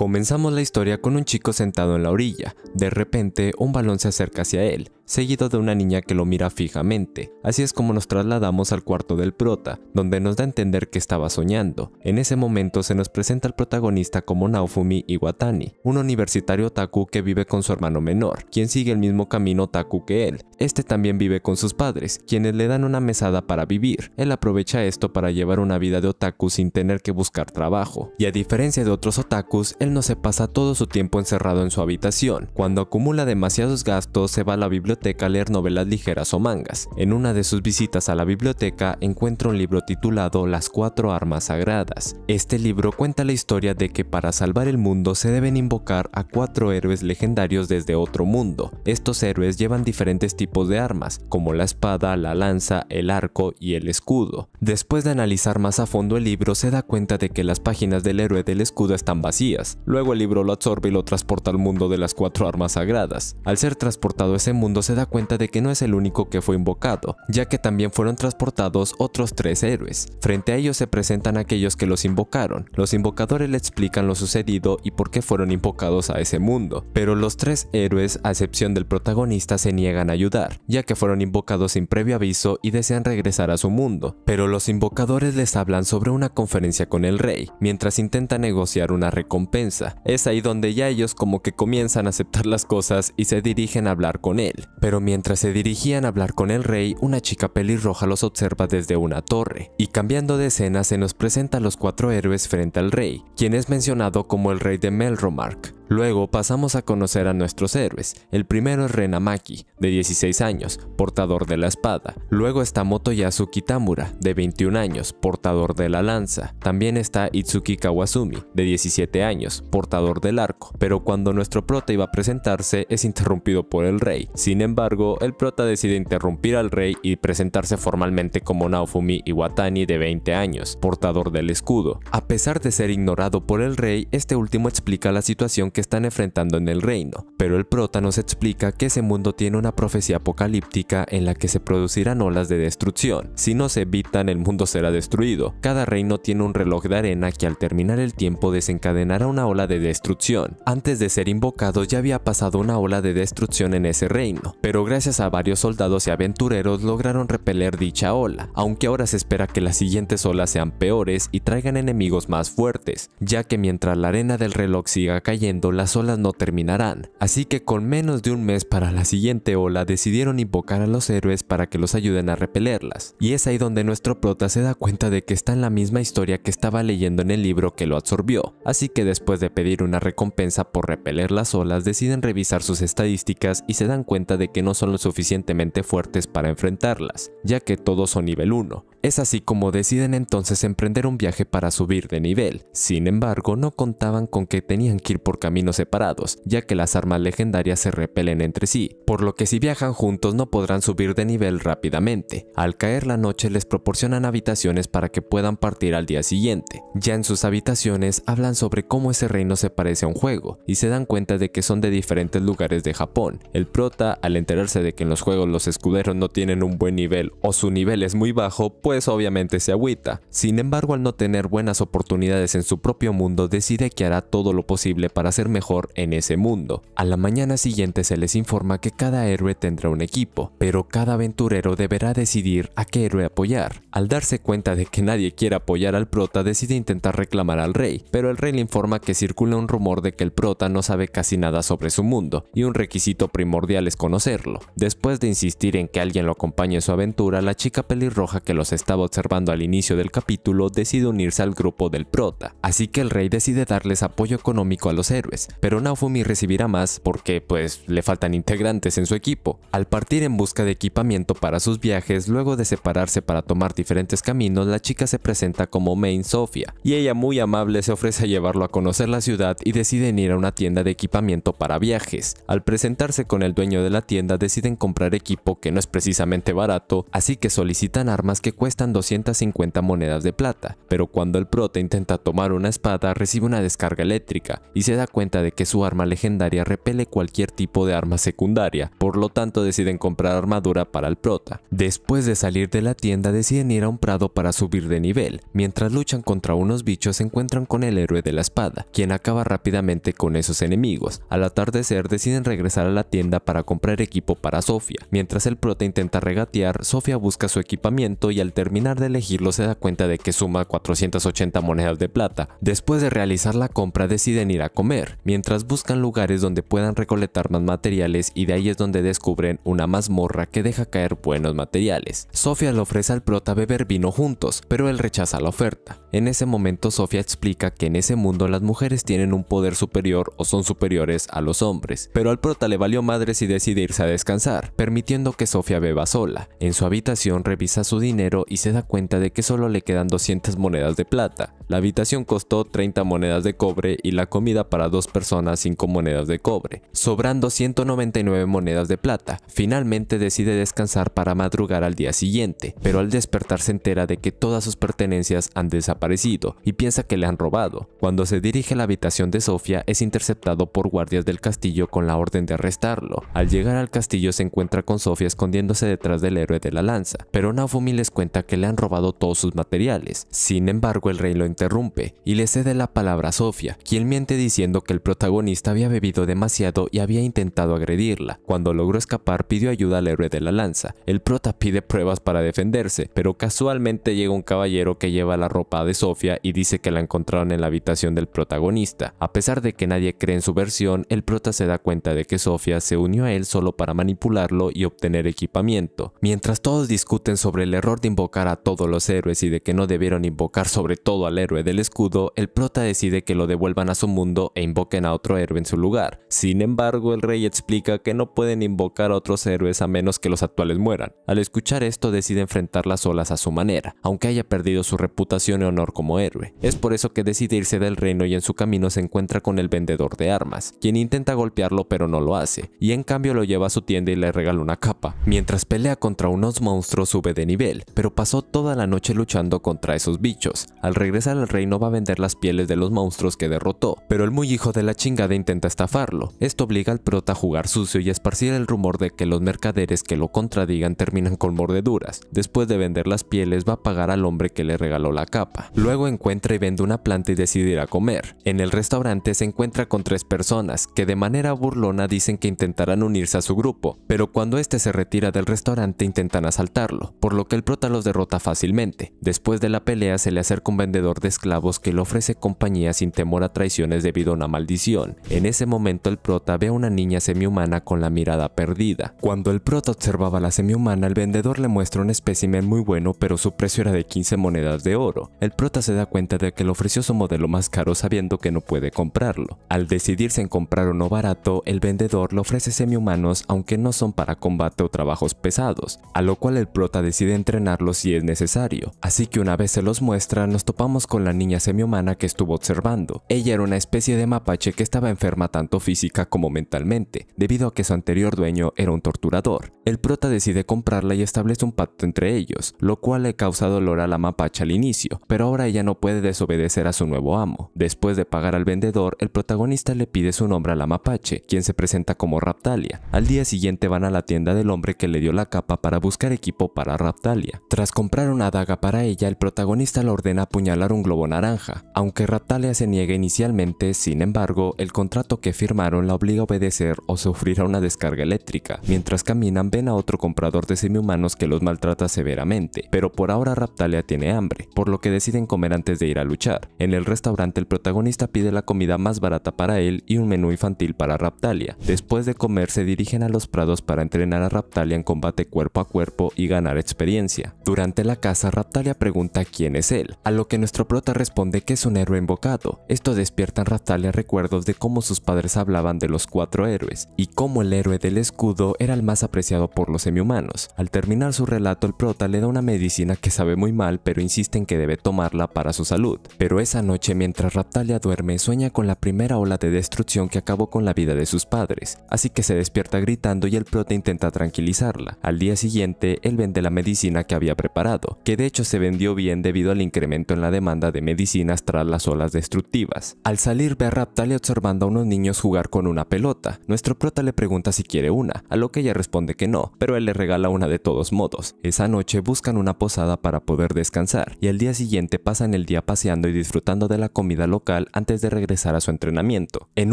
Comenzamos la historia con un chico sentado en la orilla. De repente, un balón se acerca hacia él seguido de una niña que lo mira fijamente. Así es como nos trasladamos al cuarto del prota, donde nos da a entender que estaba soñando. En ese momento se nos presenta al protagonista como Naofumi Iwatani, un universitario otaku que vive con su hermano menor, quien sigue el mismo camino otaku que él. Este también vive con sus padres, quienes le dan una mesada para vivir. Él aprovecha esto para llevar una vida de otaku sin tener que buscar trabajo. Y a diferencia de otros otakus, él no se pasa todo su tiempo encerrado en su habitación. Cuando acumula demasiados gastos, se va a la biblioteca leer novelas ligeras o mangas. En una de sus visitas a la biblioteca encuentra un libro titulado Las cuatro armas sagradas. Este libro cuenta la historia de que para salvar el mundo se deben invocar a cuatro héroes legendarios desde otro mundo. Estos héroes llevan diferentes tipos de armas, como la espada, la lanza, el arco y el escudo. Después de analizar más a fondo el libro, se da cuenta de que las páginas del héroe del escudo están vacías. Luego el libro lo absorbe y lo transporta al mundo de las cuatro armas sagradas. Al ser transportado a ese mundo, se da cuenta de que no es el único que fue invocado, ya que también fueron transportados otros tres héroes. Frente a ellos se presentan aquellos que los invocaron. Los invocadores le explican lo sucedido y por qué fueron invocados a ese mundo, pero los tres héroes, a excepción del protagonista, se niegan a ayudar, ya que fueron invocados sin previo aviso y desean regresar a su mundo. Pero los invocadores les hablan sobre una conferencia con el rey, mientras intenta negociar una recompensa. Es ahí donde ya ellos como que comienzan a aceptar las cosas y se dirigen a hablar con él. Pero mientras se dirigían a hablar con el rey, una chica pelirroja los observa desde una torre, y cambiando de escena se nos presenta a los cuatro héroes frente al rey, quien es mencionado como el rey de Melromark, Luego pasamos a conocer a nuestros héroes. El primero es Renamaki, de 16 años, portador de la espada. Luego está Motoyasu Kitamura, de 21 años, portador de la lanza. También está Itsuki Kawasumi, de 17 años, portador del arco. Pero cuando nuestro prota iba a presentarse, es interrumpido por el rey. Sin embargo, el prota decide interrumpir al rey y presentarse formalmente como Naofumi Iwatani, de 20 años, portador del escudo. A pesar de ser ignorado por el rey, este último explica la situación que están enfrentando en el reino, pero el prota nos explica que ese mundo tiene una profecía apocalíptica en la que se producirán olas de destrucción. Si no se evitan, el mundo será destruido. Cada reino tiene un reloj de arena que al terminar el tiempo desencadenará una ola de destrucción. Antes de ser invocado ya había pasado una ola de destrucción en ese reino, pero gracias a varios soldados y aventureros lograron repeler dicha ola, aunque ahora se espera que las siguientes olas sean peores y traigan enemigos más fuertes, ya que mientras la arena del reloj siga cayendo, las olas no terminarán, así que con menos de un mes para la siguiente ola decidieron invocar a los héroes para que los ayuden a repelerlas, y es ahí donde nuestro prota se da cuenta de que está en la misma historia que estaba leyendo en el libro que lo absorbió, así que después de pedir una recompensa por repeler las olas deciden revisar sus estadísticas y se dan cuenta de que no son lo suficientemente fuertes para enfrentarlas, ya que todos son nivel 1, es así como deciden entonces emprender un viaje para subir de nivel, sin embargo no contaban con que tenían que ir por caminos separados, ya que las armas legendarias se repelen entre sí, por lo que si viajan juntos no podrán subir de nivel rápidamente. Al caer la noche les proporcionan habitaciones para que puedan partir al día siguiente. Ya en sus habitaciones hablan sobre cómo ese reino se parece a un juego, y se dan cuenta de que son de diferentes lugares de Japón. El prota, al enterarse de que en los juegos los escuderos no tienen un buen nivel o su nivel es muy bajo, pues obviamente se agüita. Sin embargo, al no tener buenas oportunidades en su propio mundo, decide que hará todo lo posible para ser mejor en ese mundo. A la mañana siguiente se les informa que cada héroe tendrá un equipo, pero cada aventurero deberá decidir a qué héroe apoyar. Al darse cuenta de que nadie quiere apoyar al prota, decide intentar reclamar al rey, pero el rey le informa que circula un rumor de que el prota no sabe casi nada sobre su mundo, y un requisito primordial es conocerlo. Después de insistir en que alguien lo acompañe en su aventura, la chica pelirroja que los estaba observando al inicio del capítulo decide unirse al grupo del prota, así que el rey decide darles apoyo económico a los héroes, pero Naofumi recibirá más porque pues le faltan integrantes en su equipo. Al partir en busca de equipamiento para sus viajes, luego de separarse para tomar diferentes caminos, la chica se presenta como Main Sofia, y ella muy amable se ofrece a llevarlo a conocer la ciudad y deciden ir a una tienda de equipamiento para viajes. Al presentarse con el dueño de la tienda deciden comprar equipo que no es precisamente barato, así que solicitan armas que cuestan están 250 monedas de plata, pero cuando el prota intenta tomar una espada recibe una descarga eléctrica y se da cuenta de que su arma legendaria repele cualquier tipo de arma secundaria, por lo tanto deciden comprar armadura para el prota. Después de salir de la tienda deciden ir a un prado para subir de nivel, mientras luchan contra unos bichos se encuentran con el héroe de la espada, quien acaba rápidamente con esos enemigos. Al atardecer deciden regresar a la tienda para comprar equipo para sofia mientras el prota intenta regatear, sofia busca su equipamiento y al terminar de elegirlo se da cuenta de que suma 480 monedas de plata. Después de realizar la compra deciden ir a comer, mientras buscan lugares donde puedan recolectar más materiales y de ahí es donde descubren una mazmorra que deja caer buenos materiales. Sofía le ofrece al prota beber vino juntos, pero él rechaza la oferta. En ese momento Sofía explica que en ese mundo las mujeres tienen un poder superior o son superiores a los hombres, pero al prota le valió madres y decide irse a descansar, permitiendo que Sofía beba sola. En su habitación revisa su dinero y se da cuenta de que solo le quedan 200 monedas de plata. La habitación costó 30 monedas de cobre y la comida para dos personas 5 monedas de cobre, sobrando 199 monedas de plata. Finalmente decide descansar para madrugar al día siguiente, pero al despertar se entera de que todas sus pertenencias han desaparecido y piensa que le han robado. Cuando se dirige a la habitación de Sofía es interceptado por guardias del castillo con la orden de arrestarlo. Al llegar al castillo se encuentra con Sofía escondiéndose detrás del héroe de la lanza, pero Naofumi les cuenta que le han robado todos sus materiales. Sin embargo, el rey lo interrumpe y le cede la palabra a Sofía, quien miente diciendo que el protagonista había bebido demasiado y había intentado agredirla. Cuando logró escapar, pidió ayuda al héroe de la lanza. El prota pide pruebas para defenderse, pero casualmente llega un caballero que lleva la ropa de Sofía y dice que la encontraron en la habitación del protagonista. A pesar de que nadie cree en su versión, el prota se da cuenta de que Sofía se unió a él solo para manipularlo y obtener equipamiento. Mientras todos discuten sobre el error de invocar a todos los héroes y de que no debieron invocar sobre todo al héroe del escudo, el prota decide que lo devuelvan a su mundo e invoquen a otro héroe en su lugar. Sin embargo, el rey explica que no pueden invocar a otros héroes a menos que los actuales mueran. Al escuchar esto decide enfrentar las olas a su manera, aunque haya perdido su reputación y honor como héroe. Es por eso que decide irse del reino y en su camino se encuentra con el vendedor de armas, quien intenta golpearlo pero no lo hace, y en cambio lo lleva a su tienda y le regala una capa. Mientras pelea contra unos monstruos sube de nivel, pero pasó toda la noche luchando contra esos bichos. Al regresar al reino va a vender las pieles de los monstruos que derrotó, pero el muy hijo de la chingada intenta estafarlo. Esto obliga al prota a jugar sucio y esparcir el rumor de que los mercaderes que lo contradigan terminan con mordeduras. Después de vender las pieles va a pagar al hombre que le regaló la capa. Luego encuentra y vende una planta y decide ir a comer. En el restaurante se encuentra con tres personas que de manera burlona dicen que intentarán unirse a su grupo, pero cuando este se retira del restaurante intentan asaltarlo, por lo que el prota lo derrota fácilmente. Después de la pelea se le acerca un vendedor de esclavos que le ofrece compañía sin temor a traiciones debido a una maldición. En ese momento el prota ve a una niña semihumana con la mirada perdida. Cuando el prota observaba a la semihumana, el vendedor le muestra un espécimen muy bueno pero su precio era de 15 monedas de oro. El prota se da cuenta de que le ofreció su modelo más caro sabiendo que no puede comprarlo. Al decidirse en comprar uno barato, el vendedor le ofrece semihumanos aunque no son para combate o trabajos pesados, a lo cual el prota decide entrenarlo si es necesario. Así que una vez se los muestra, nos topamos con la niña semihumana que estuvo observando. Ella era una especie de mapache que estaba enferma tanto física como mentalmente, debido a que su anterior dueño era un torturador. El prota decide comprarla y establece un pacto entre ellos, lo cual le causa dolor a la mapache al inicio, pero ahora ella no puede desobedecer a su nuevo amo. Después de pagar al vendedor, el protagonista le pide su nombre a la mapache, quien se presenta como Raptalia. Al día siguiente van a la tienda del hombre que le dio la capa para buscar equipo para Raptalia. Tras comprar una daga para ella, el protagonista la ordena apuñalar un globo naranja. Aunque Raptalia se niega inicialmente, sin embargo, el contrato que firmaron la obliga a obedecer o a una descarga eléctrica. Mientras caminan, ven a otro comprador de semihumanos que los maltrata severamente, pero por ahora Raptalia tiene hambre, por lo que deciden comer antes de ir a luchar. En el restaurante, el protagonista pide la comida más barata para él y un menú infantil para Raptalia. Después de comer, se dirigen a los prados para entrenar a Raptalia en combate cuerpo a cuerpo y ganar experiencia. Durante la caza, Raptalia pregunta quién es él, a lo que nuestro prota responde que es un héroe invocado. Esto despierta en Raptalia recuerdos de cómo sus padres hablaban de los cuatro héroes, y cómo el héroe del escudo era el más apreciado por los semihumanos. Al terminar su relato, el prota le da una medicina que sabe muy mal, pero insiste en que debe tomarla para su salud. Pero esa noche, mientras Raptalia duerme, sueña con la primera ola de destrucción que acabó con la vida de sus padres, así que se despierta gritando y el prota intenta tranquilizarla. Al día siguiente, él vende la medicina que había preparado, que de hecho se vendió bien debido al incremento en la demanda de medicinas tras las olas destructivas. Al salir ve a Raptalia observando a unos niños jugar con una pelota. Nuestro prota le pregunta si quiere una, a lo que ella responde que no, pero él le regala una de todos modos. Esa noche buscan una posada para poder descansar y al día siguiente pasan el día paseando y disfrutando de la comida local antes de regresar a su entrenamiento. En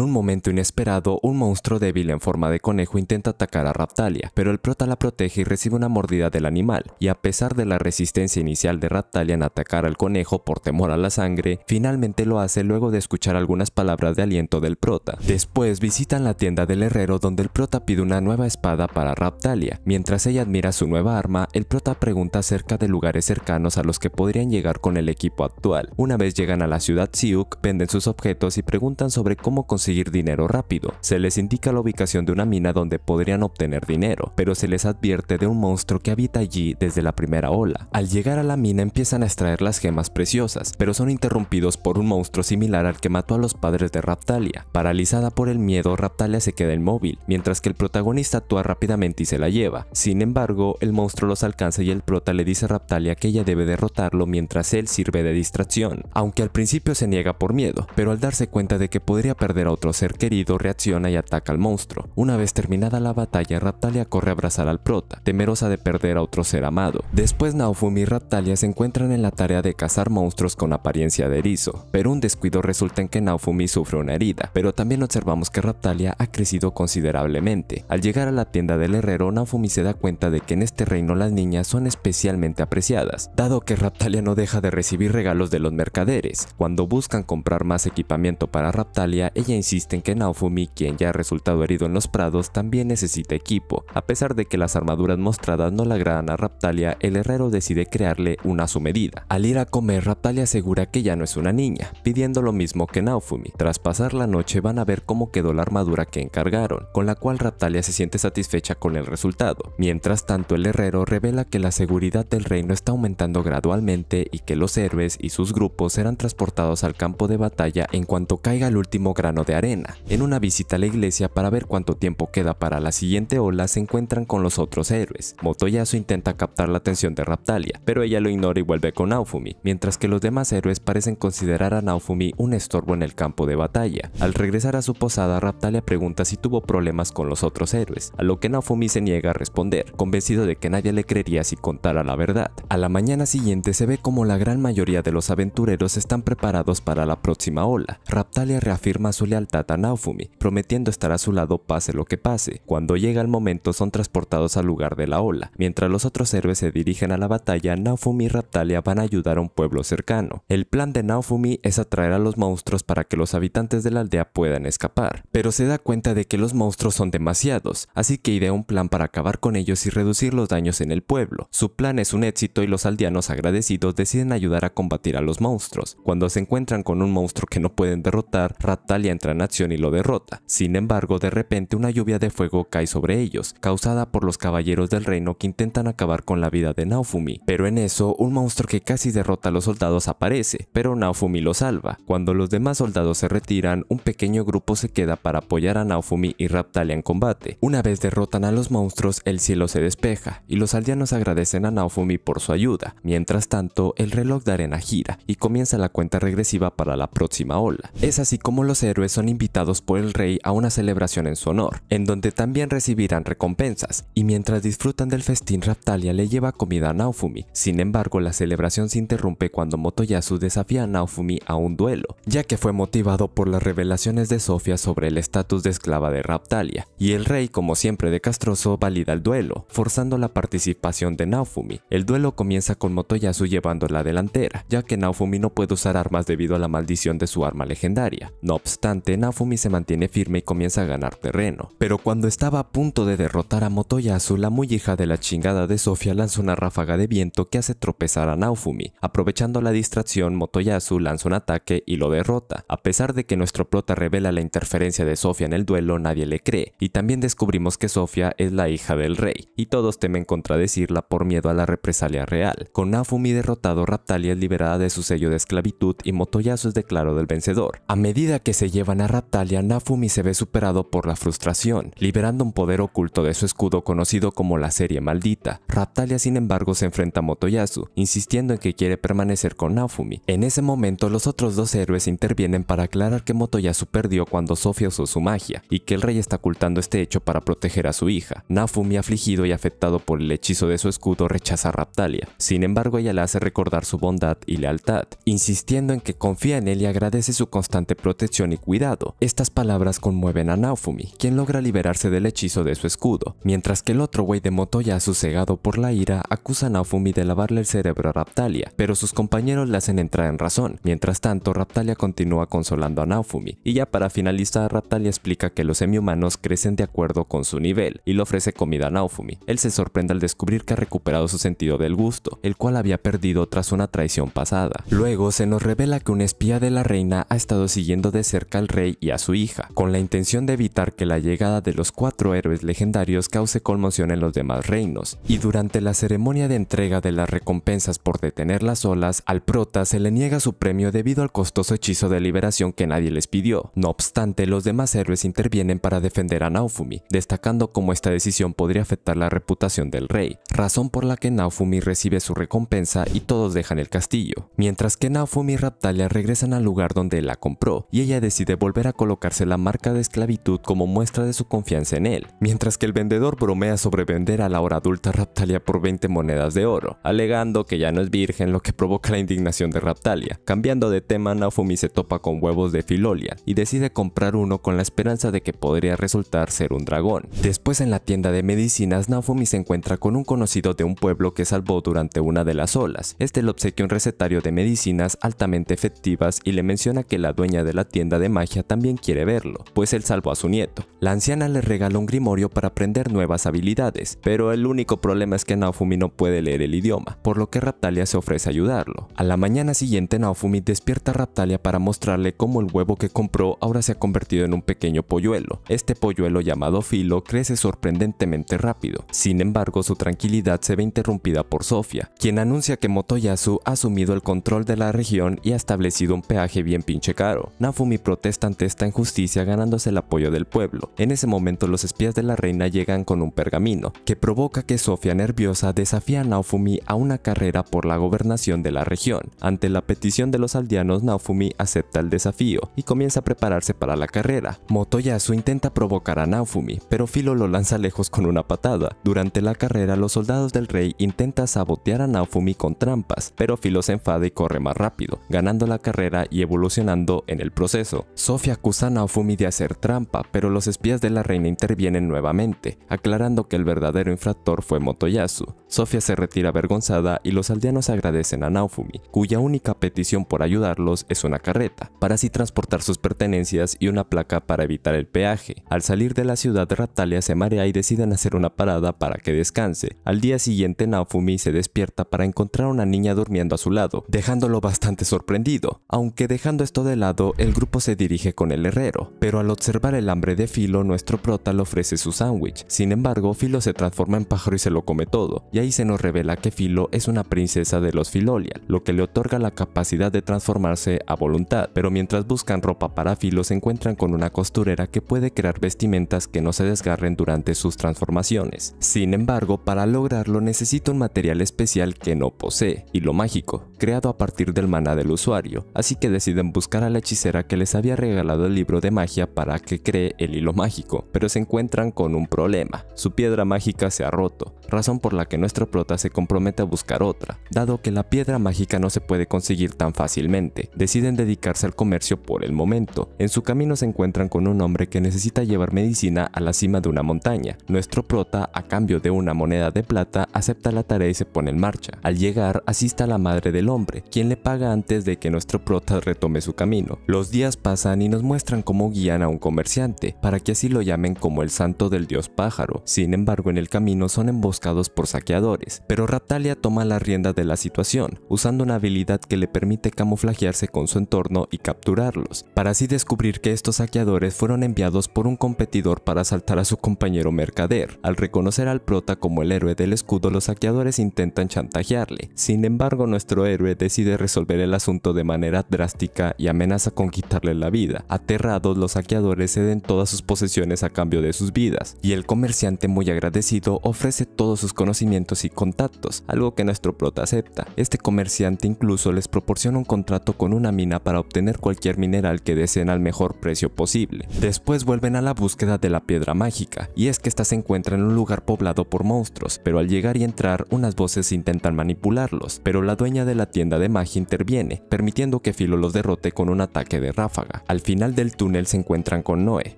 un momento inesperado, un monstruo débil en forma de conejo intenta atacar a Raptalia, pero el prota la protege y recibe una mordida del animal, y a pesar de de la resistencia inicial de Raptalia en atacar al conejo por temor a la sangre, finalmente lo hace luego de escuchar algunas palabras de aliento del prota. Después visitan la tienda del herrero donde el prota pide una nueva espada para Raptalia. Mientras ella admira su nueva arma, el prota pregunta acerca de lugares cercanos a los que podrían llegar con el equipo actual. Una vez llegan a la ciudad Siuk, venden sus objetos y preguntan sobre cómo conseguir dinero rápido. Se les indica la ubicación de una mina donde podrían obtener dinero, pero se les advierte de un monstruo que habita allí desde la primera ola. Al llegar a la mina empiezan a extraer las gemas preciosas, pero son interrumpidos por un monstruo similar al que mató a los padres de Raptalia. Paralizada por el miedo, Raptalia se queda inmóvil, mientras que el protagonista actúa rápidamente y se la lleva. Sin embargo, el monstruo los alcanza y el prota le dice a Raptalia que ella debe derrotarlo mientras él sirve de distracción, aunque al principio se niega por miedo, pero al darse cuenta de que podría perder a otro ser querido, reacciona y ataca al monstruo. Una vez terminada la batalla, Raptalia corre a abrazar al prota, temerosa de perder a otro ser amado. Después Naofumi y Raptalia se encuentran en la tarea de cazar monstruos con apariencia de erizo, pero un descuido resulta en que Naofumi sufre una herida, pero también observamos que Raptalia ha crecido considerablemente. Al llegar a la tienda del herrero, Naofumi se da cuenta de que en este reino las niñas son especialmente apreciadas, dado que Raptalia no deja de recibir regalos de los mercaderes. Cuando buscan comprar más equipamiento para Raptalia, ella insiste en que Naofumi, quien ya ha resultado herido en los prados, también necesita equipo. A pesar de que las armaduras mostradas no le agradan a Raptalia, el herrero decide crearle una a su medida. Al ir a comer, Raptalia asegura que ya no es una niña, pidiendo lo mismo que Naofumi. Tras pasar la noche van a ver cómo quedó la armadura que encargaron, con la cual Raptalia se siente satisfecha con el resultado. Mientras tanto, el herrero revela que la seguridad del reino está aumentando gradualmente y que los héroes y sus grupos serán transportados al campo de batalla en cuanto caiga el último grano de arena. En una visita a la iglesia para ver cuánto tiempo queda para la siguiente ola, se encuentran con los otros héroes. Motoyasu intenta captar la atención de Raptalia, pero ella lo ignora y vuelve con Naofumi, mientras que los demás héroes parecen considerar a Naofumi un estorbo en el campo de batalla. Al regresar a su posada, Raptalia pregunta si tuvo problemas con los otros héroes, a lo que Naofumi se niega a responder, convencido de que nadie le creería si contara la verdad. A la mañana siguiente se ve como la gran mayoría de los aventureros están preparados para la próxima ola. Raptalia reafirma su lealtad a Naofumi, prometiendo estar a su lado pase lo que pase. Cuando llega el momento son transportados al lugar de la ola, mientras los otros héroes se dirigen a la batalla, Naofumi y Raptalia van a ayudar a un pueblo cercano. El plan de Naofumi es atraer a los monstruos para que los habitantes de la aldea puedan escapar, pero se da cuenta de que los monstruos son demasiados, así que idea un plan para acabar con ellos y reducir los daños en el pueblo. Su plan es un éxito y los aldeanos agradecidos deciden ayudar a combatir a los monstruos. Cuando se encuentran con un monstruo que no pueden derrotar, Raptalia entra en acción y lo derrota. Sin embargo, de repente una lluvia de fuego cae sobre ellos, causada por los caballeros del reino que intentan acabar con la vida de Naofumi, pero en eso un monstruo que casi derrota a los soldados aparece, pero Naofumi lo salva. Cuando los demás soldados se retiran, un pequeño grupo se queda para apoyar a Naofumi y Raptalia en combate. Una vez derrotan a los monstruos, el cielo se despeja y los aldeanos agradecen a Naofumi por su ayuda. Mientras tanto, el reloj de arena gira y comienza la cuenta regresiva para la próxima ola. Es así como los héroes son invitados por el rey a una celebración en su honor, en donde también recibirán recompensas, y mientras disfrutan del festín Raptalia le lleva comida a Naofumi. Sin embargo, la celebración se interrumpe cuando Motoyasu desafía a Naofumi a un duelo, ya que fue motivado por las revelaciones de Sofia sobre el estatus de esclava de Raptalia, y el rey, como siempre de castroso, valida el duelo, forzando la participación de Naofumi. El duelo comienza con Motoyasu llevando la delantera, ya que Naofumi no puede usar armas debido a la maldición de su arma legendaria. No obstante, Naofumi se mantiene firme y comienza a ganar terreno. Pero cuando estaba a punto de derrotar a Motoyasu, la muy hija de la chingada de Sofia lanza una faga de viento que hace tropezar a Naofumi. Aprovechando la distracción, Motoyasu lanza un ataque y lo derrota. A pesar de que nuestro prota revela la interferencia de Sofia en el duelo, nadie le cree, y también descubrimos que Sofia es la hija del rey, y todos temen contradecirla por miedo a la represalia real. Con Naofumi derrotado, Raptalia es liberada de su sello de esclavitud y Motoyasu es declarado el vencedor. A medida que se llevan a Raptalia, Naofumi se ve superado por la frustración, liberando un poder oculto de su escudo conocido como la serie maldita. Raptalia sin embargo se enfrenta a Motoyasu, insistiendo en que quiere permanecer con Naofumi. En ese momento, los otros dos héroes intervienen para aclarar que Motoyasu perdió cuando Sofía usó su magia, y que el rey está ocultando este hecho para proteger a su hija. Naofumi, afligido y afectado por el hechizo de su escudo, rechaza a Raptalia. Sin embargo, ella le hace recordar su bondad y lealtad, insistiendo en que confía en él y agradece su constante protección y cuidado. Estas palabras conmueven a Naofumi, quien logra liberarse del hechizo de su escudo, mientras que el otro güey de Motoyasu, cegado por la ira, acusa a Naofumi de lavarle el cerebro a Raptalia, pero sus compañeros le hacen entrar en razón. Mientras tanto, Raptalia continúa consolando a Naofumi, y ya para finalizar, Raptalia explica que los semi-humanos crecen de acuerdo con su nivel, y le ofrece comida a Naofumi. Él se sorprende al descubrir que ha recuperado su sentido del gusto, el cual había perdido tras una traición pasada. Luego, se nos revela que un espía de la reina ha estado siguiendo de cerca al rey y a su hija, con la intención de evitar que la llegada de los cuatro héroes legendarios cause conmoción en los demás reinos, y durante la ceremonia de entrega de las recompensas por detener las olas, al prota se le niega su premio debido al costoso hechizo de liberación que nadie les pidió. No obstante, los demás héroes intervienen para defender a Naofumi, destacando cómo esta decisión podría afectar la reputación del rey, razón por la que Naofumi recibe su recompensa y todos dejan el castillo, mientras que Naofumi y Raptalia regresan al lugar donde la compró, y ella decide volver a colocarse la marca de esclavitud como muestra de su confianza en él, mientras que el vendedor bromea sobre vender a la hora adulta Raptalia por 20 monedas de oro, alegando que ya no es virgen lo que provoca la indignación de Raptalia. Cambiando de tema, Naofumi se topa con huevos de Filolia y decide comprar uno con la esperanza de que podría resultar ser un dragón. Después en la tienda de medicinas, Naofumi se encuentra con un conocido de un pueblo que salvó durante una de las olas. Este le obsequia un recetario de medicinas altamente efectivas y le menciona que la dueña de la tienda de magia también quiere verlo, pues él salvó a su nieto. La anciana le regala un grimorio para aprender nuevas habilidades, pero el único problema es que Naofumi no puede leer el idioma, por lo que Raptalia se ofrece a ayudarlo. A la mañana siguiente Naofumi despierta a Raptalia para mostrarle cómo el huevo que compró ahora se ha convertido en un pequeño polluelo. Este polluelo llamado Filo crece sorprendentemente rápido. Sin embargo, su tranquilidad se ve interrumpida por Sofia, quien anuncia que Motoyasu ha asumido el control de la región y ha establecido un peaje bien pinche caro. Naofumi protesta ante esta injusticia ganándose el apoyo del pueblo. En ese momento los espías de la reina llegan con un pergamino, que provoca que Sofia nerviosa desaparezca desafía a Naofumi a una carrera por la gobernación de la región. Ante la petición de los aldeanos, Naofumi acepta el desafío y comienza a prepararse para la carrera. Motoyasu intenta provocar a Naofumi, pero Filo lo lanza lejos con una patada. Durante la carrera, los soldados del rey intentan sabotear a Naofumi con trampas, pero Filo se enfada y corre más rápido, ganando la carrera y evolucionando en el proceso. Sofia acusa a Naofumi de hacer trampa, pero los espías de la reina intervienen nuevamente, aclarando que el verdadero infractor fue Motoyasu se retira avergonzada y los aldeanos agradecen a Naofumi, cuya única petición por ayudarlos es una carreta, para así transportar sus pertenencias y una placa para evitar el peaje. Al salir de la ciudad, Ratalia se marea y deciden hacer una parada para que descanse. Al día siguiente, Naofumi se despierta para encontrar a una niña durmiendo a su lado, dejándolo bastante sorprendido. Aunque dejando esto de lado, el grupo se dirige con el herrero, pero al observar el hambre de Filo, nuestro prota le ofrece su sándwich. Sin embargo, Filo se transforma en pájaro y se lo come todo, y ahí nos revela que Filo es una princesa de los Filolial, lo que le otorga la capacidad de transformarse a voluntad, pero mientras buscan ropa para Filo se encuentran con una costurera que puede crear vestimentas que no se desgarren durante sus transformaciones. Sin embargo, para lograrlo necesita un material especial que no posee, hilo mágico, creado a partir del maná del usuario, así que deciden buscar a la hechicera que les había regalado el libro de magia para que cree el hilo mágico, pero se encuentran con un problema, su piedra mágica se ha roto, razón por la que nuestro prota se compromete a buscar otra, dado que la piedra mágica no se puede conseguir tan fácilmente. Deciden dedicarse al comercio por el momento. En su camino se encuentran con un hombre que necesita llevar medicina a la cima de una montaña. Nuestro prota, a cambio de una moneda de plata, acepta la tarea y se pone en marcha. Al llegar, asista a la madre del hombre, quien le paga antes de que nuestro prota retome su camino. Los días pasan y nos muestran cómo guían a un comerciante, para que así lo llamen como el santo del dios pájaro. Sin embargo, en el camino son emboscados por saqueadores pero Raptalia toma la rienda de la situación, usando una habilidad que le permite camuflajearse con su entorno y capturarlos, para así descubrir que estos saqueadores fueron enviados por un competidor para asaltar a su compañero mercader. Al reconocer al prota como el héroe del escudo, los saqueadores intentan chantajearle. Sin embargo, nuestro héroe decide resolver el asunto de manera drástica y amenaza con quitarle la vida. Aterrados, los saqueadores ceden todas sus posesiones a cambio de sus vidas, y el comerciante muy agradecido ofrece todos sus conocimientos y contactos, algo que nuestro prota acepta. Este comerciante incluso les proporciona un contrato con una mina para obtener cualquier mineral que deseen al mejor precio posible. Después vuelven a la búsqueda de la piedra mágica, y es que esta se encuentra en un lugar poblado por monstruos, pero al llegar y entrar unas voces intentan manipularlos, pero la dueña de la tienda de magia interviene, permitiendo que Filo los derrote con un ataque de ráfaga. Al final del túnel se encuentran con Noe,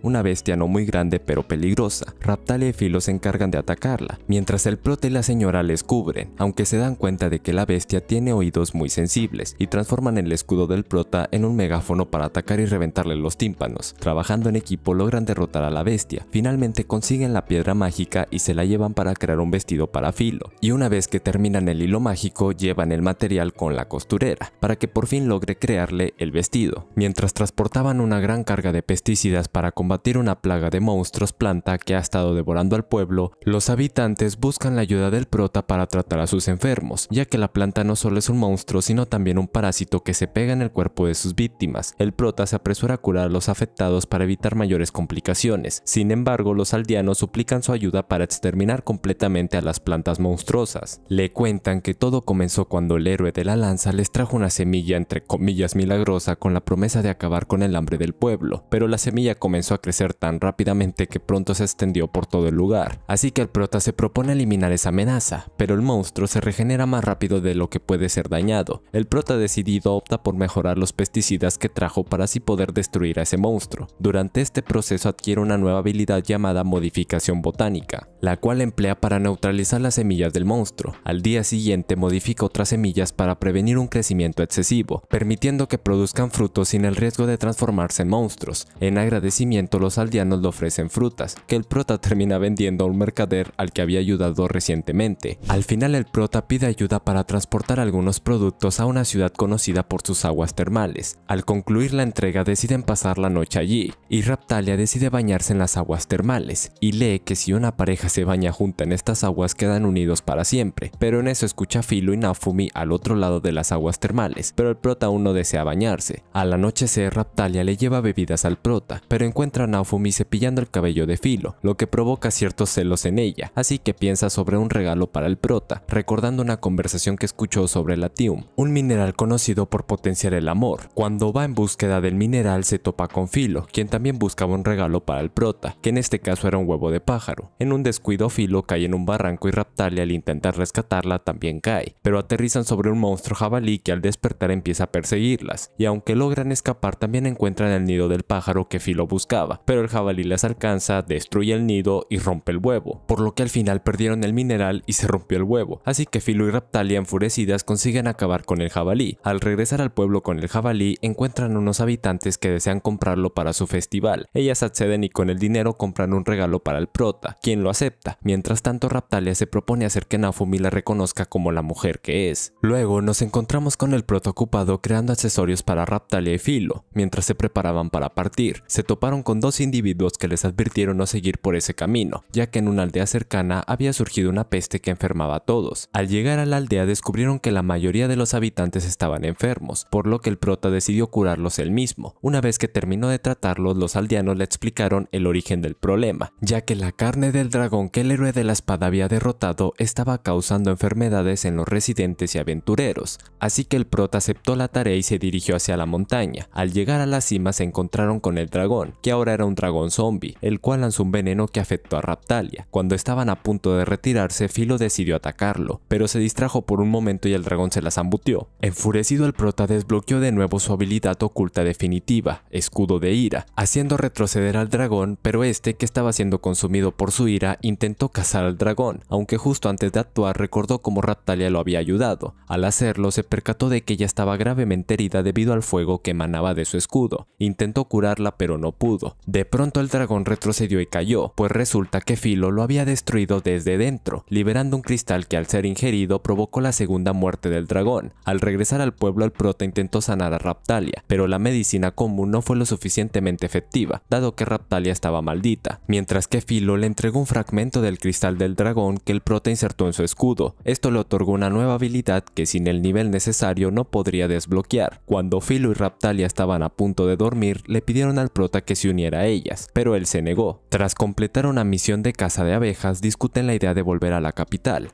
una bestia no muy grande pero peligrosa. Raptale y Filo se encargan de atacarla, mientras el prota y la señora les cubren, aunque se dan cuenta de que la bestia tiene oídos muy sensibles y transforman el escudo del prota en un megáfono para atacar y reventarle los tímpanos. Trabajando en equipo logran derrotar a la bestia, finalmente consiguen la piedra mágica y se la llevan para crear un vestido para filo, y una vez que terminan el hilo mágico llevan el material con la costurera, para que por fin logre crearle el vestido. Mientras transportaban una gran carga de pesticidas para combatir una plaga de monstruos planta que ha estado devorando al pueblo, los habitantes buscan la ayuda del prota para tratar a sus enfermos, ya que la planta no solo es un monstruo, sino también un parásito que se pega en el cuerpo de sus víctimas. El prota se apresura a curar a los afectados para evitar mayores complicaciones. Sin embargo, los aldeanos suplican su ayuda para exterminar completamente a las plantas monstruosas. Le cuentan que todo comenzó cuando el héroe de la lanza les trajo una semilla entre comillas milagrosa con la promesa de acabar con el hambre del pueblo, pero la semilla comenzó a crecer tan rápidamente que pronto se extendió por todo el lugar, así que el prota se propone eliminar esa amenaza pero el monstruo se regenera más rápido de lo que puede ser dañado. El prota decidido opta por mejorar los pesticidas que trajo para así poder destruir a ese monstruo. Durante este proceso adquiere una nueva habilidad llamada modificación botánica, la cual emplea para neutralizar las semillas del monstruo. Al día siguiente modifica otras semillas para prevenir un crecimiento excesivo, permitiendo que produzcan frutos sin el riesgo de transformarse en monstruos. En agradecimiento los aldeanos le ofrecen frutas, que el prota termina vendiendo a un mercader al que había ayudado recientemente. Al final el prota pide ayuda para transportar algunos productos a una ciudad conocida por sus aguas termales. Al concluir la entrega deciden pasar la noche allí, y Raptalia decide bañarse en las aguas termales, y lee que si una pareja se baña junta en estas aguas quedan unidos para siempre, pero en eso escucha a Filo y Nafumi al otro lado de las aguas termales, pero el prota aún no desea bañarse. Al anochecer Raptalia le lleva bebidas al prota, pero encuentra a Naofumi cepillando el cabello de Filo, lo que provoca ciertos celos en ella, así que piensa sobre un regalo para el prota, recordando una conversación que escuchó sobre el latium, un mineral conocido por potenciar el amor. Cuando va en búsqueda del mineral se topa con Filo, quien también buscaba un regalo para el prota, que en este caso era un huevo de pájaro. En un descuido Filo cae en un barranco y raptale al intentar rescatarla también cae, pero aterrizan sobre un monstruo jabalí que al despertar empieza a perseguirlas, y aunque logran escapar también encuentran el nido del pájaro que Filo buscaba, pero el jabalí las alcanza, destruye el nido y rompe el huevo, por lo que al final perdieron el mineral y se se rompió el huevo, así que Filo y Raptalia enfurecidas consiguen acabar con el jabalí. Al regresar al pueblo con el jabalí, encuentran unos habitantes que desean comprarlo para su festival. Ellas acceden y con el dinero compran un regalo para el prota, quien lo acepta. Mientras tanto, Raptalia se propone hacer que Nafumi la reconozca como la mujer que es. Luego nos encontramos con el prota ocupado creando accesorios para Raptalia y Filo, mientras se preparaban para partir. Se toparon con dos individuos que les advirtieron no seguir por ese camino, ya que en una aldea cercana había surgido una peste que enfermaba a todos. Al llegar a la aldea descubrieron que la mayoría de los habitantes estaban enfermos, por lo que el prota decidió curarlos él mismo. Una vez que terminó de tratarlos, los aldeanos le explicaron el origen del problema, ya que la carne del dragón que el héroe de la espada había derrotado estaba causando enfermedades en los residentes y aventureros, así que el prota aceptó la tarea y se dirigió hacia la montaña. Al llegar a la cima se encontraron con el dragón, que ahora era un dragón zombie, el cual lanzó un veneno que afectó a Raptalia. Cuando estaban a punto de retirarse, Phil decidió atacarlo, pero se distrajo por un momento y el dragón se las zambutió. Enfurecido el prota desbloqueó de nuevo su habilidad oculta definitiva, escudo de ira, haciendo retroceder al dragón, pero este que estaba siendo consumido por su ira intentó cazar al dragón, aunque justo antes de actuar recordó cómo Raptalia lo había ayudado. Al hacerlo se percató de que ella estaba gravemente herida debido al fuego que emanaba de su escudo. Intentó curarla pero no pudo. De pronto el dragón retrocedió y cayó, pues resulta que Filo lo había destruido desde dentro, liberando un cristal que al ser ingerido provocó la segunda muerte del dragón. Al regresar al pueblo el prota intentó sanar a Raptalia, pero la medicina común no fue lo suficientemente efectiva, dado que Raptalia estaba maldita, mientras que Filo le entregó un fragmento del cristal del dragón que el prota insertó en su escudo. Esto le otorgó una nueva habilidad que sin el nivel necesario no podría desbloquear. Cuando Filo y Raptalia estaban a punto de dormir, le pidieron al prota que se uniera a ellas, pero él se negó. Tras completar una misión de caza de abejas, discuten la idea de volver a la capital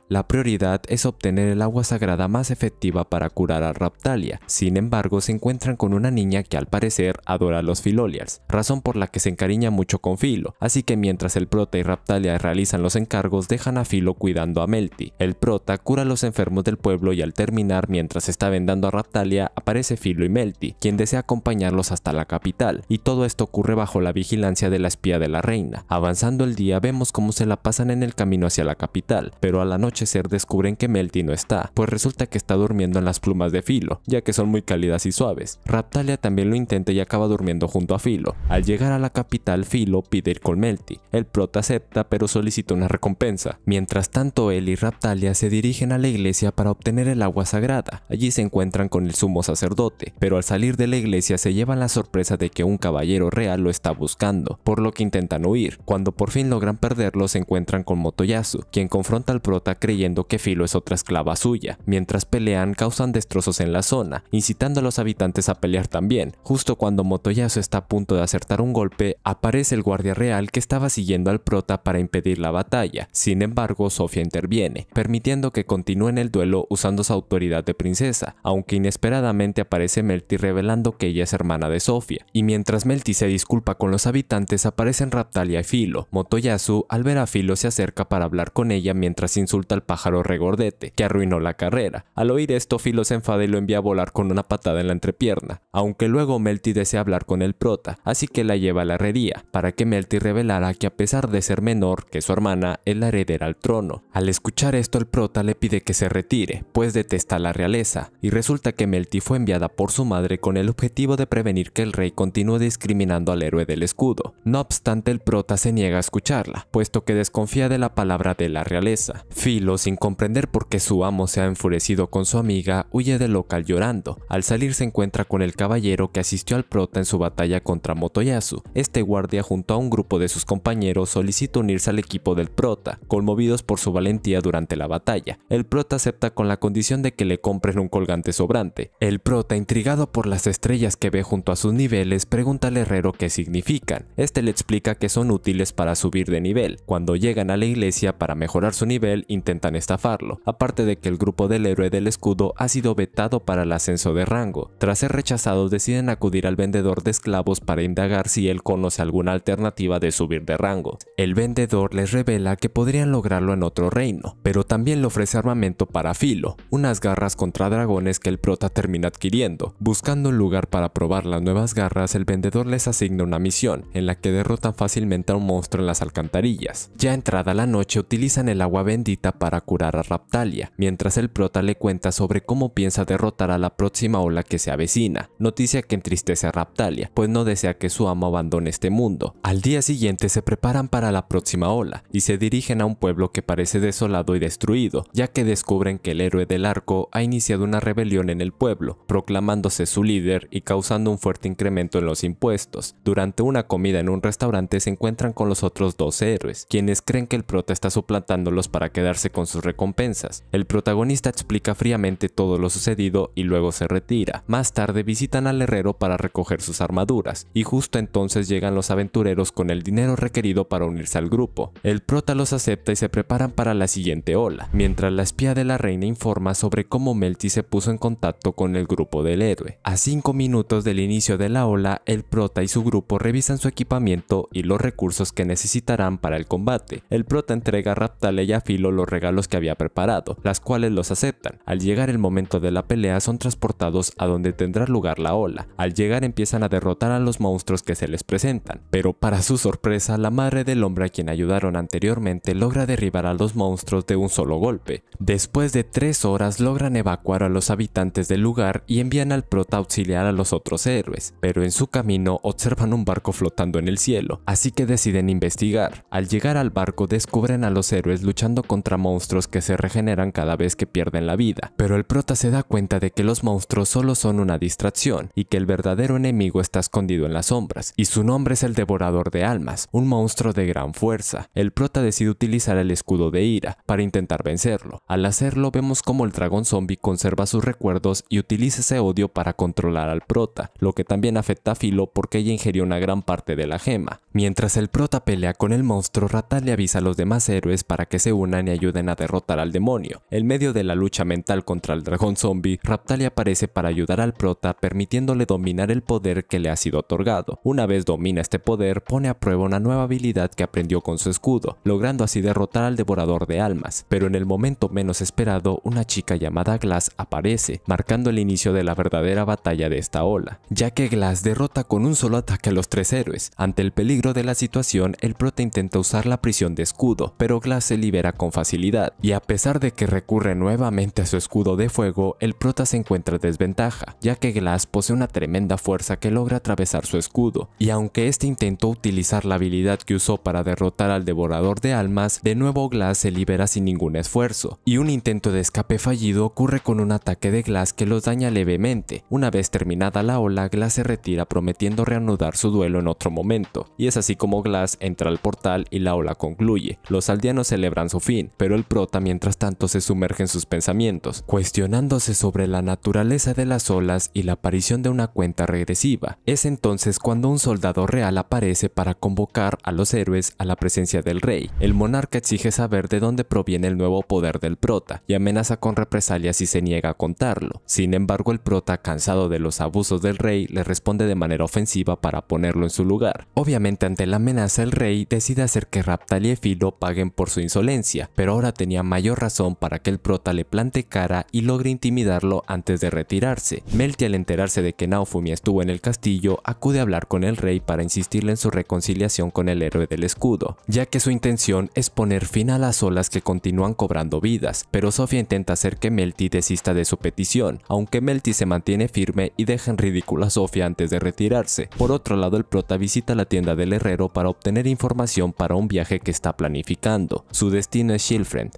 la prioridad es obtener el agua sagrada más efectiva para curar a Raptalia, sin embargo se encuentran con una niña que al parecer adora a los Filoliars, razón por la que se encariña mucho con Filo, así que mientras el prota y Raptalia realizan los encargos dejan a Filo cuidando a Melty. El prota cura a los enfermos del pueblo y al terminar mientras está vendando a Raptalia aparece Filo y Melty, quien desea acompañarlos hasta la capital, y todo esto ocurre bajo la vigilancia de la espía de la reina. Avanzando el día vemos cómo se la pasan en el camino hacia la capital, pero al anochecer descubren que Melty no está, pues resulta que está durmiendo en las plumas de Filo, ya que son muy cálidas y suaves. Raptalia también lo intenta y acaba durmiendo junto a Filo. Al llegar a la capital, Filo pide ir con Melty. El prota acepta, pero solicita una recompensa. Mientras tanto, él y Raptalia se dirigen a la iglesia para obtener el agua sagrada. Allí se encuentran con el sumo sacerdote, pero al salir de la iglesia se llevan la sorpresa de que un caballero real lo está buscando, por lo que intentan huir. Cuando por fin logran perderlo, se encuentran con Motoyasu, quien confronta prota creyendo que Filo es otra esclava suya. Mientras pelean, causan destrozos en la zona, incitando a los habitantes a pelear también. Justo cuando Motoyasu está a punto de acertar un golpe, aparece el guardia real que estaba siguiendo al prota para impedir la batalla. Sin embargo, Sofía interviene, permitiendo que continúen el duelo usando su autoridad de princesa, aunque inesperadamente aparece Melty revelando que ella es hermana de Sofía. Y mientras Melty se disculpa con los habitantes, aparecen Raptalia y Filo. Motoyasu, al ver a Filo, se acerca para hablar con ella mientras insulta al pájaro regordete, que arruinó la carrera. Al oír esto, Filo se enfada y lo envía a volar con una patada en la entrepierna, aunque luego Melty desea hablar con el prota, así que la lleva a la herrería, para que Melty revelara que a pesar de ser menor que su hermana, es la heredera al trono. Al escuchar esto, el prota le pide que se retire, pues detesta la realeza, y resulta que Melty fue enviada por su madre con el objetivo de prevenir que el rey continúe discriminando al héroe del escudo. No obstante, el prota se niega a escucharla, puesto que desconfía de la palabra de la realeza. Filo, sin comprender por qué su amo se ha enfurecido con su amiga, huye del local llorando. Al salir se encuentra con el caballero que asistió al prota en su batalla contra Motoyasu. Este guardia junto a un grupo de sus compañeros solicita unirse al equipo del prota, conmovidos por su valentía durante la batalla. El prota acepta con la condición de que le compren un colgante sobrante. El prota, intrigado por las estrellas que ve junto a sus niveles, pregunta al herrero qué significan. Este le explica que son útiles para subir de nivel. Cuando llegan a la iglesia para mejorar su nivel, intentan estafarlo, aparte de que el grupo del héroe del escudo ha sido vetado para el ascenso de rango. Tras ser rechazados deciden acudir al vendedor de esclavos para indagar si él conoce alguna alternativa de subir de rango. El vendedor les revela que podrían lograrlo en otro reino, pero también le ofrece armamento para Filo, unas garras contra dragones que el prota termina adquiriendo. Buscando un lugar para probar las nuevas garras, el vendedor les asigna una misión, en la que derrotan fácilmente a un monstruo en las alcantarillas. Ya entrada la noche utilizan el agua bendita para curar a Raptalia, mientras el prota le cuenta sobre cómo piensa derrotar a la próxima ola que se avecina, noticia que entristece a Raptalia, pues no desea que su amo abandone este mundo. Al día siguiente se preparan para la próxima ola y se dirigen a un pueblo que parece desolado y destruido, ya que descubren que el héroe del arco ha iniciado una rebelión en el pueblo, proclamándose su líder y causando un fuerte incremento en los impuestos. Durante una comida en un restaurante se encuentran con los otros dos héroes, quienes creen que el prota está suplantando los para quedarse con sus recompensas. El protagonista explica fríamente todo lo sucedido y luego se retira. Más tarde visitan al herrero para recoger sus armaduras, y justo entonces llegan los aventureros con el dinero requerido para unirse al grupo. El prota los acepta y se preparan para la siguiente ola, mientras la espía de la reina informa sobre cómo Melty se puso en contacto con el grupo del héroe. A cinco minutos del inicio de la ola, el prota y su grupo revisan su equipamiento y los recursos que necesitarán para el combate. El prota entrega a Raptale y a filo los regalos que había preparado, las cuales los aceptan. Al llegar el momento de la pelea son transportados a donde tendrá lugar la ola. Al llegar empiezan a derrotar a los monstruos que se les presentan, pero para su sorpresa la madre del hombre a quien ayudaron anteriormente logra derribar a los monstruos de un solo golpe. Después de tres horas logran evacuar a los habitantes del lugar y envían al prota a auxiliar a los otros héroes, pero en su camino observan un barco flotando en el cielo, así que deciden investigar. Al llegar al barco descubren a los héroes luchando contra monstruos que se regeneran cada vez que pierden la vida, pero el prota se da cuenta de que los monstruos solo son una distracción y que el verdadero enemigo está escondido en las sombras, y su nombre es el Devorador de Almas, un monstruo de gran fuerza. El prota decide utilizar el escudo de ira para intentar vencerlo. Al hacerlo vemos como el dragón zombie conserva sus recuerdos y utiliza ese odio para controlar al prota, lo que también afecta a Filo porque ella ingirió una gran parte de la gema. Mientras el prota pelea con el monstruo, Rata le avisa a los demás héroes para que se unan ni ayuden a derrotar al demonio. En medio de la lucha mental contra el dragón zombie, Raptalia aparece para ayudar al prota permitiéndole dominar el poder que le ha sido otorgado. Una vez domina este poder, pone a prueba una nueva habilidad que aprendió con su escudo, logrando así derrotar al devorador de almas. Pero en el momento menos esperado, una chica llamada Glass aparece, marcando el inicio de la verdadera batalla de esta ola, ya que Glass derrota con un solo ataque a los tres héroes. Ante el peligro de la situación, el prota intenta usar la prisión de escudo, pero Glass se libera con facilidad, y a pesar de que recurre nuevamente a su escudo de fuego, el prota se encuentra desventaja, ya que Glass posee una tremenda fuerza que logra atravesar su escudo, y aunque este intentó utilizar la habilidad que usó para derrotar al devorador de almas, de nuevo Glass se libera sin ningún esfuerzo, y un intento de escape fallido ocurre con un ataque de Glass que los daña levemente. Una vez terminada la ola, Glass se retira prometiendo reanudar su duelo en otro momento, y es así como Glass entra al portal y la ola concluye. Los aldeanos celebran su fin, pero el prota mientras tanto se sumerge en sus pensamientos, cuestionándose sobre la naturaleza de las olas y la aparición de una cuenta regresiva. Es entonces cuando un soldado real aparece para convocar a los héroes a la presencia del rey. El monarca exige saber de dónde proviene el nuevo poder del prota y amenaza con represalias si se niega a contarlo. Sin embargo, el prota, cansado de los abusos del rey, le responde de manera ofensiva para ponerlo en su lugar. Obviamente ante la amenaza el rey decide hacer que Raptal y Filo paguen por su insolencia, pero ahora tenía mayor razón para que el prota le plante cara y logre intimidarlo antes de retirarse. Melty al enterarse de que Naofumi estuvo en el castillo, acude a hablar con el rey para insistirle en su reconciliación con el héroe del escudo, ya que su intención es poner fin a las olas que continúan cobrando vidas, pero Sofía intenta hacer que Melty desista de su petición, aunque Melty se mantiene firme y deja en ridículo a Sofía antes de retirarse. Por otro lado, el prota visita la tienda del herrero para obtener información para un viaje que está planificando. Su destino es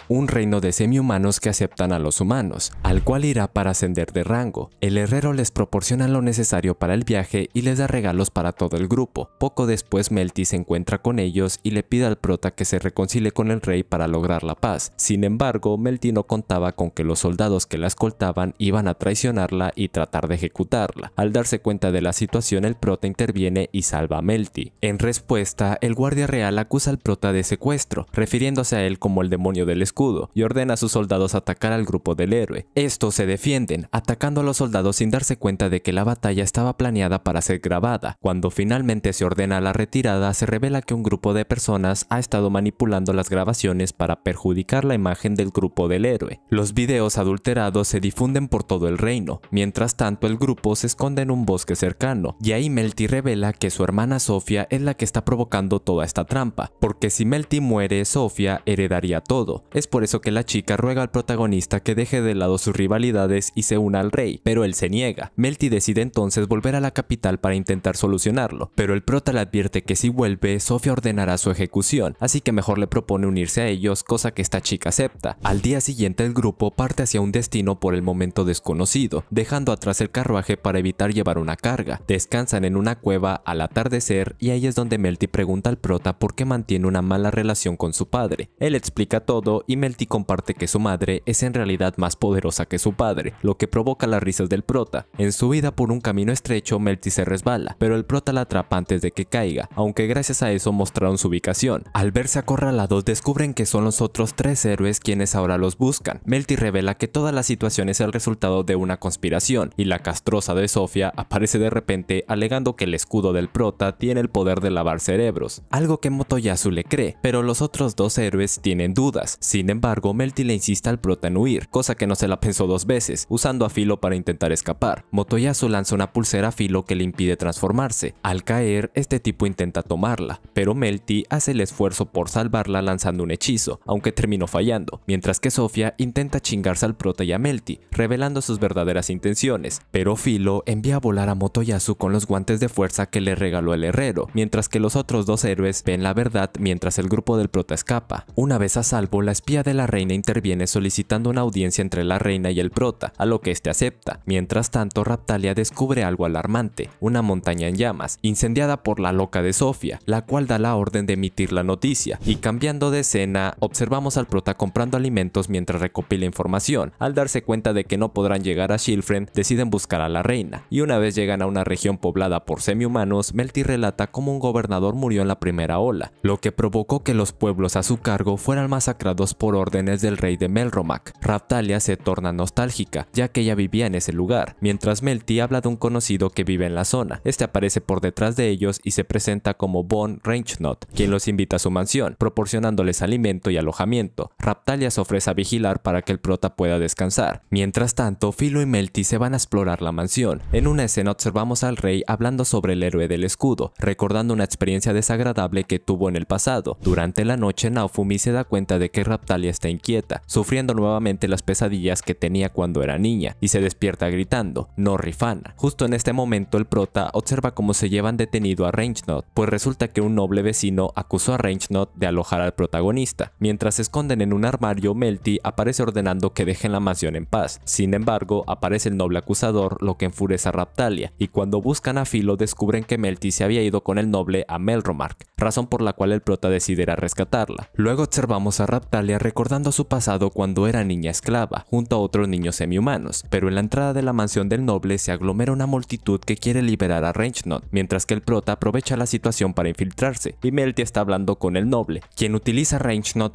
un reino de semi-humanos que aceptan a los humanos, al cual irá para ascender de rango. El herrero les proporciona lo necesario para el viaje y les da regalos para todo el grupo. Poco después Melty se encuentra con ellos y le pide al prota que se reconcilie con el rey para lograr la paz. Sin embargo, Melty no contaba con que los soldados que la escoltaban iban a traicionarla y tratar de ejecutarla. Al darse cuenta de la situación, el prota interviene y salva a Melty. En respuesta, el guardia real acusa al prota de secuestro, refiriéndose a él como como el demonio del escudo y ordena a sus soldados atacar al grupo del héroe. Estos se defienden, atacando a los soldados sin darse cuenta de que la batalla estaba planeada para ser grabada. Cuando finalmente se ordena la retirada, se revela que un grupo de personas ha estado manipulando las grabaciones para perjudicar la imagen del grupo del héroe. Los videos adulterados se difunden por todo el reino. Mientras tanto, el grupo se esconde en un bosque cercano, y ahí Melty revela que su hermana Sofia es la que está provocando toda esta trampa, porque si Melty muere, Sofia hereda a todo. Es por eso que la chica ruega al protagonista que deje de lado sus rivalidades y se una al rey, pero él se niega. Melty decide entonces volver a la capital para intentar solucionarlo, pero el prota le advierte que si vuelve, Sofia ordenará su ejecución, así que mejor le propone unirse a ellos, cosa que esta chica acepta. Al día siguiente el grupo parte hacia un destino por el momento desconocido, dejando atrás el carruaje para evitar llevar una carga. Descansan en una cueva al atardecer y ahí es donde Melty pregunta al prota por qué mantiene una mala relación con su padre. Él explica todo y Melty comparte que su madre es en realidad más poderosa que su padre, lo que provoca las risas del prota. En su vida por un camino estrecho, Melty se resbala, pero el prota la atrapa antes de que caiga, aunque gracias a eso mostraron su ubicación. Al verse acorralados, descubren que son los otros tres héroes quienes ahora los buscan. Melty revela que toda la situación es el resultado de una conspiración, y la castrosa de Sofia aparece de repente alegando que el escudo del prota tiene el poder de lavar cerebros, algo que Motoyasu le cree, pero los otros dos héroes tienen en dudas. Sin embargo, Melty le insiste al prota en huir, cosa que no se la pensó dos veces, usando a Filo para intentar escapar. Motoyasu lanza una pulsera a Filo que le impide transformarse. Al caer, este tipo intenta tomarla, pero Melty hace el esfuerzo por salvarla lanzando un hechizo, aunque terminó fallando, mientras que Sofia intenta chingarse al prota y a Melty, revelando sus verdaderas intenciones, pero Filo envía a volar a Motoyasu con los guantes de fuerza que le regaló el herrero, mientras que los otros dos héroes ven la verdad mientras el grupo del prota escapa. Una vez a salvo, la espía de la reina interviene solicitando una audiencia entre la reina y el prota, a lo que este acepta. Mientras tanto, Raptalia descubre algo alarmante, una montaña en llamas, incendiada por la loca de Sofía, la cual da la orden de emitir la noticia, y cambiando de escena, observamos al prota comprando alimentos mientras recopila información. Al darse cuenta de que no podrán llegar a Shilfren, deciden buscar a la reina, y una vez llegan a una región poblada por semi-humanos, Melty relata cómo un gobernador murió en la primera ola, lo que provocó que los pueblos a su cargo fueran masacrados por órdenes del rey de Melromac. Raptalia se torna nostálgica, ya que ella vivía en ese lugar, mientras Melty habla de un conocido que vive en la zona. Este aparece por detrás de ellos y se presenta como Bon Rangenot, quien los invita a su mansión, proporcionándoles alimento y alojamiento. Raptalia se ofrece a vigilar para que el prota pueda descansar. Mientras tanto, Philo y Melty se van a explorar la mansión. En una escena observamos al rey hablando sobre el héroe del escudo, recordando una experiencia desagradable que tuvo en el pasado. Durante la noche, Naofumi se da cuenta de que Raptalia está inquieta, sufriendo nuevamente las pesadillas que tenía cuando era niña, y se despierta gritando, no Rifana. Justo en este momento el prota observa cómo se llevan detenido a Rangenot, pues resulta que un noble vecino acusó a Rangenot de alojar al protagonista. Mientras se esconden en un armario, Melty aparece ordenando que dejen la mansión en paz. Sin embargo, aparece el noble acusador, lo que enfurece a Raptalia, y cuando buscan a Filo descubren que Melty se había ido con el noble a Melromark, razón por la cual el prota decidirá rescatarla. Luego observan a Raptalia recordando su pasado cuando era niña esclava, junto a otros niños semihumanos, pero en la entrada de la mansión del noble se aglomera una multitud que quiere liberar a not mientras que el prota aprovecha la situación para infiltrarse, y Melty está hablando con el noble, quien utiliza a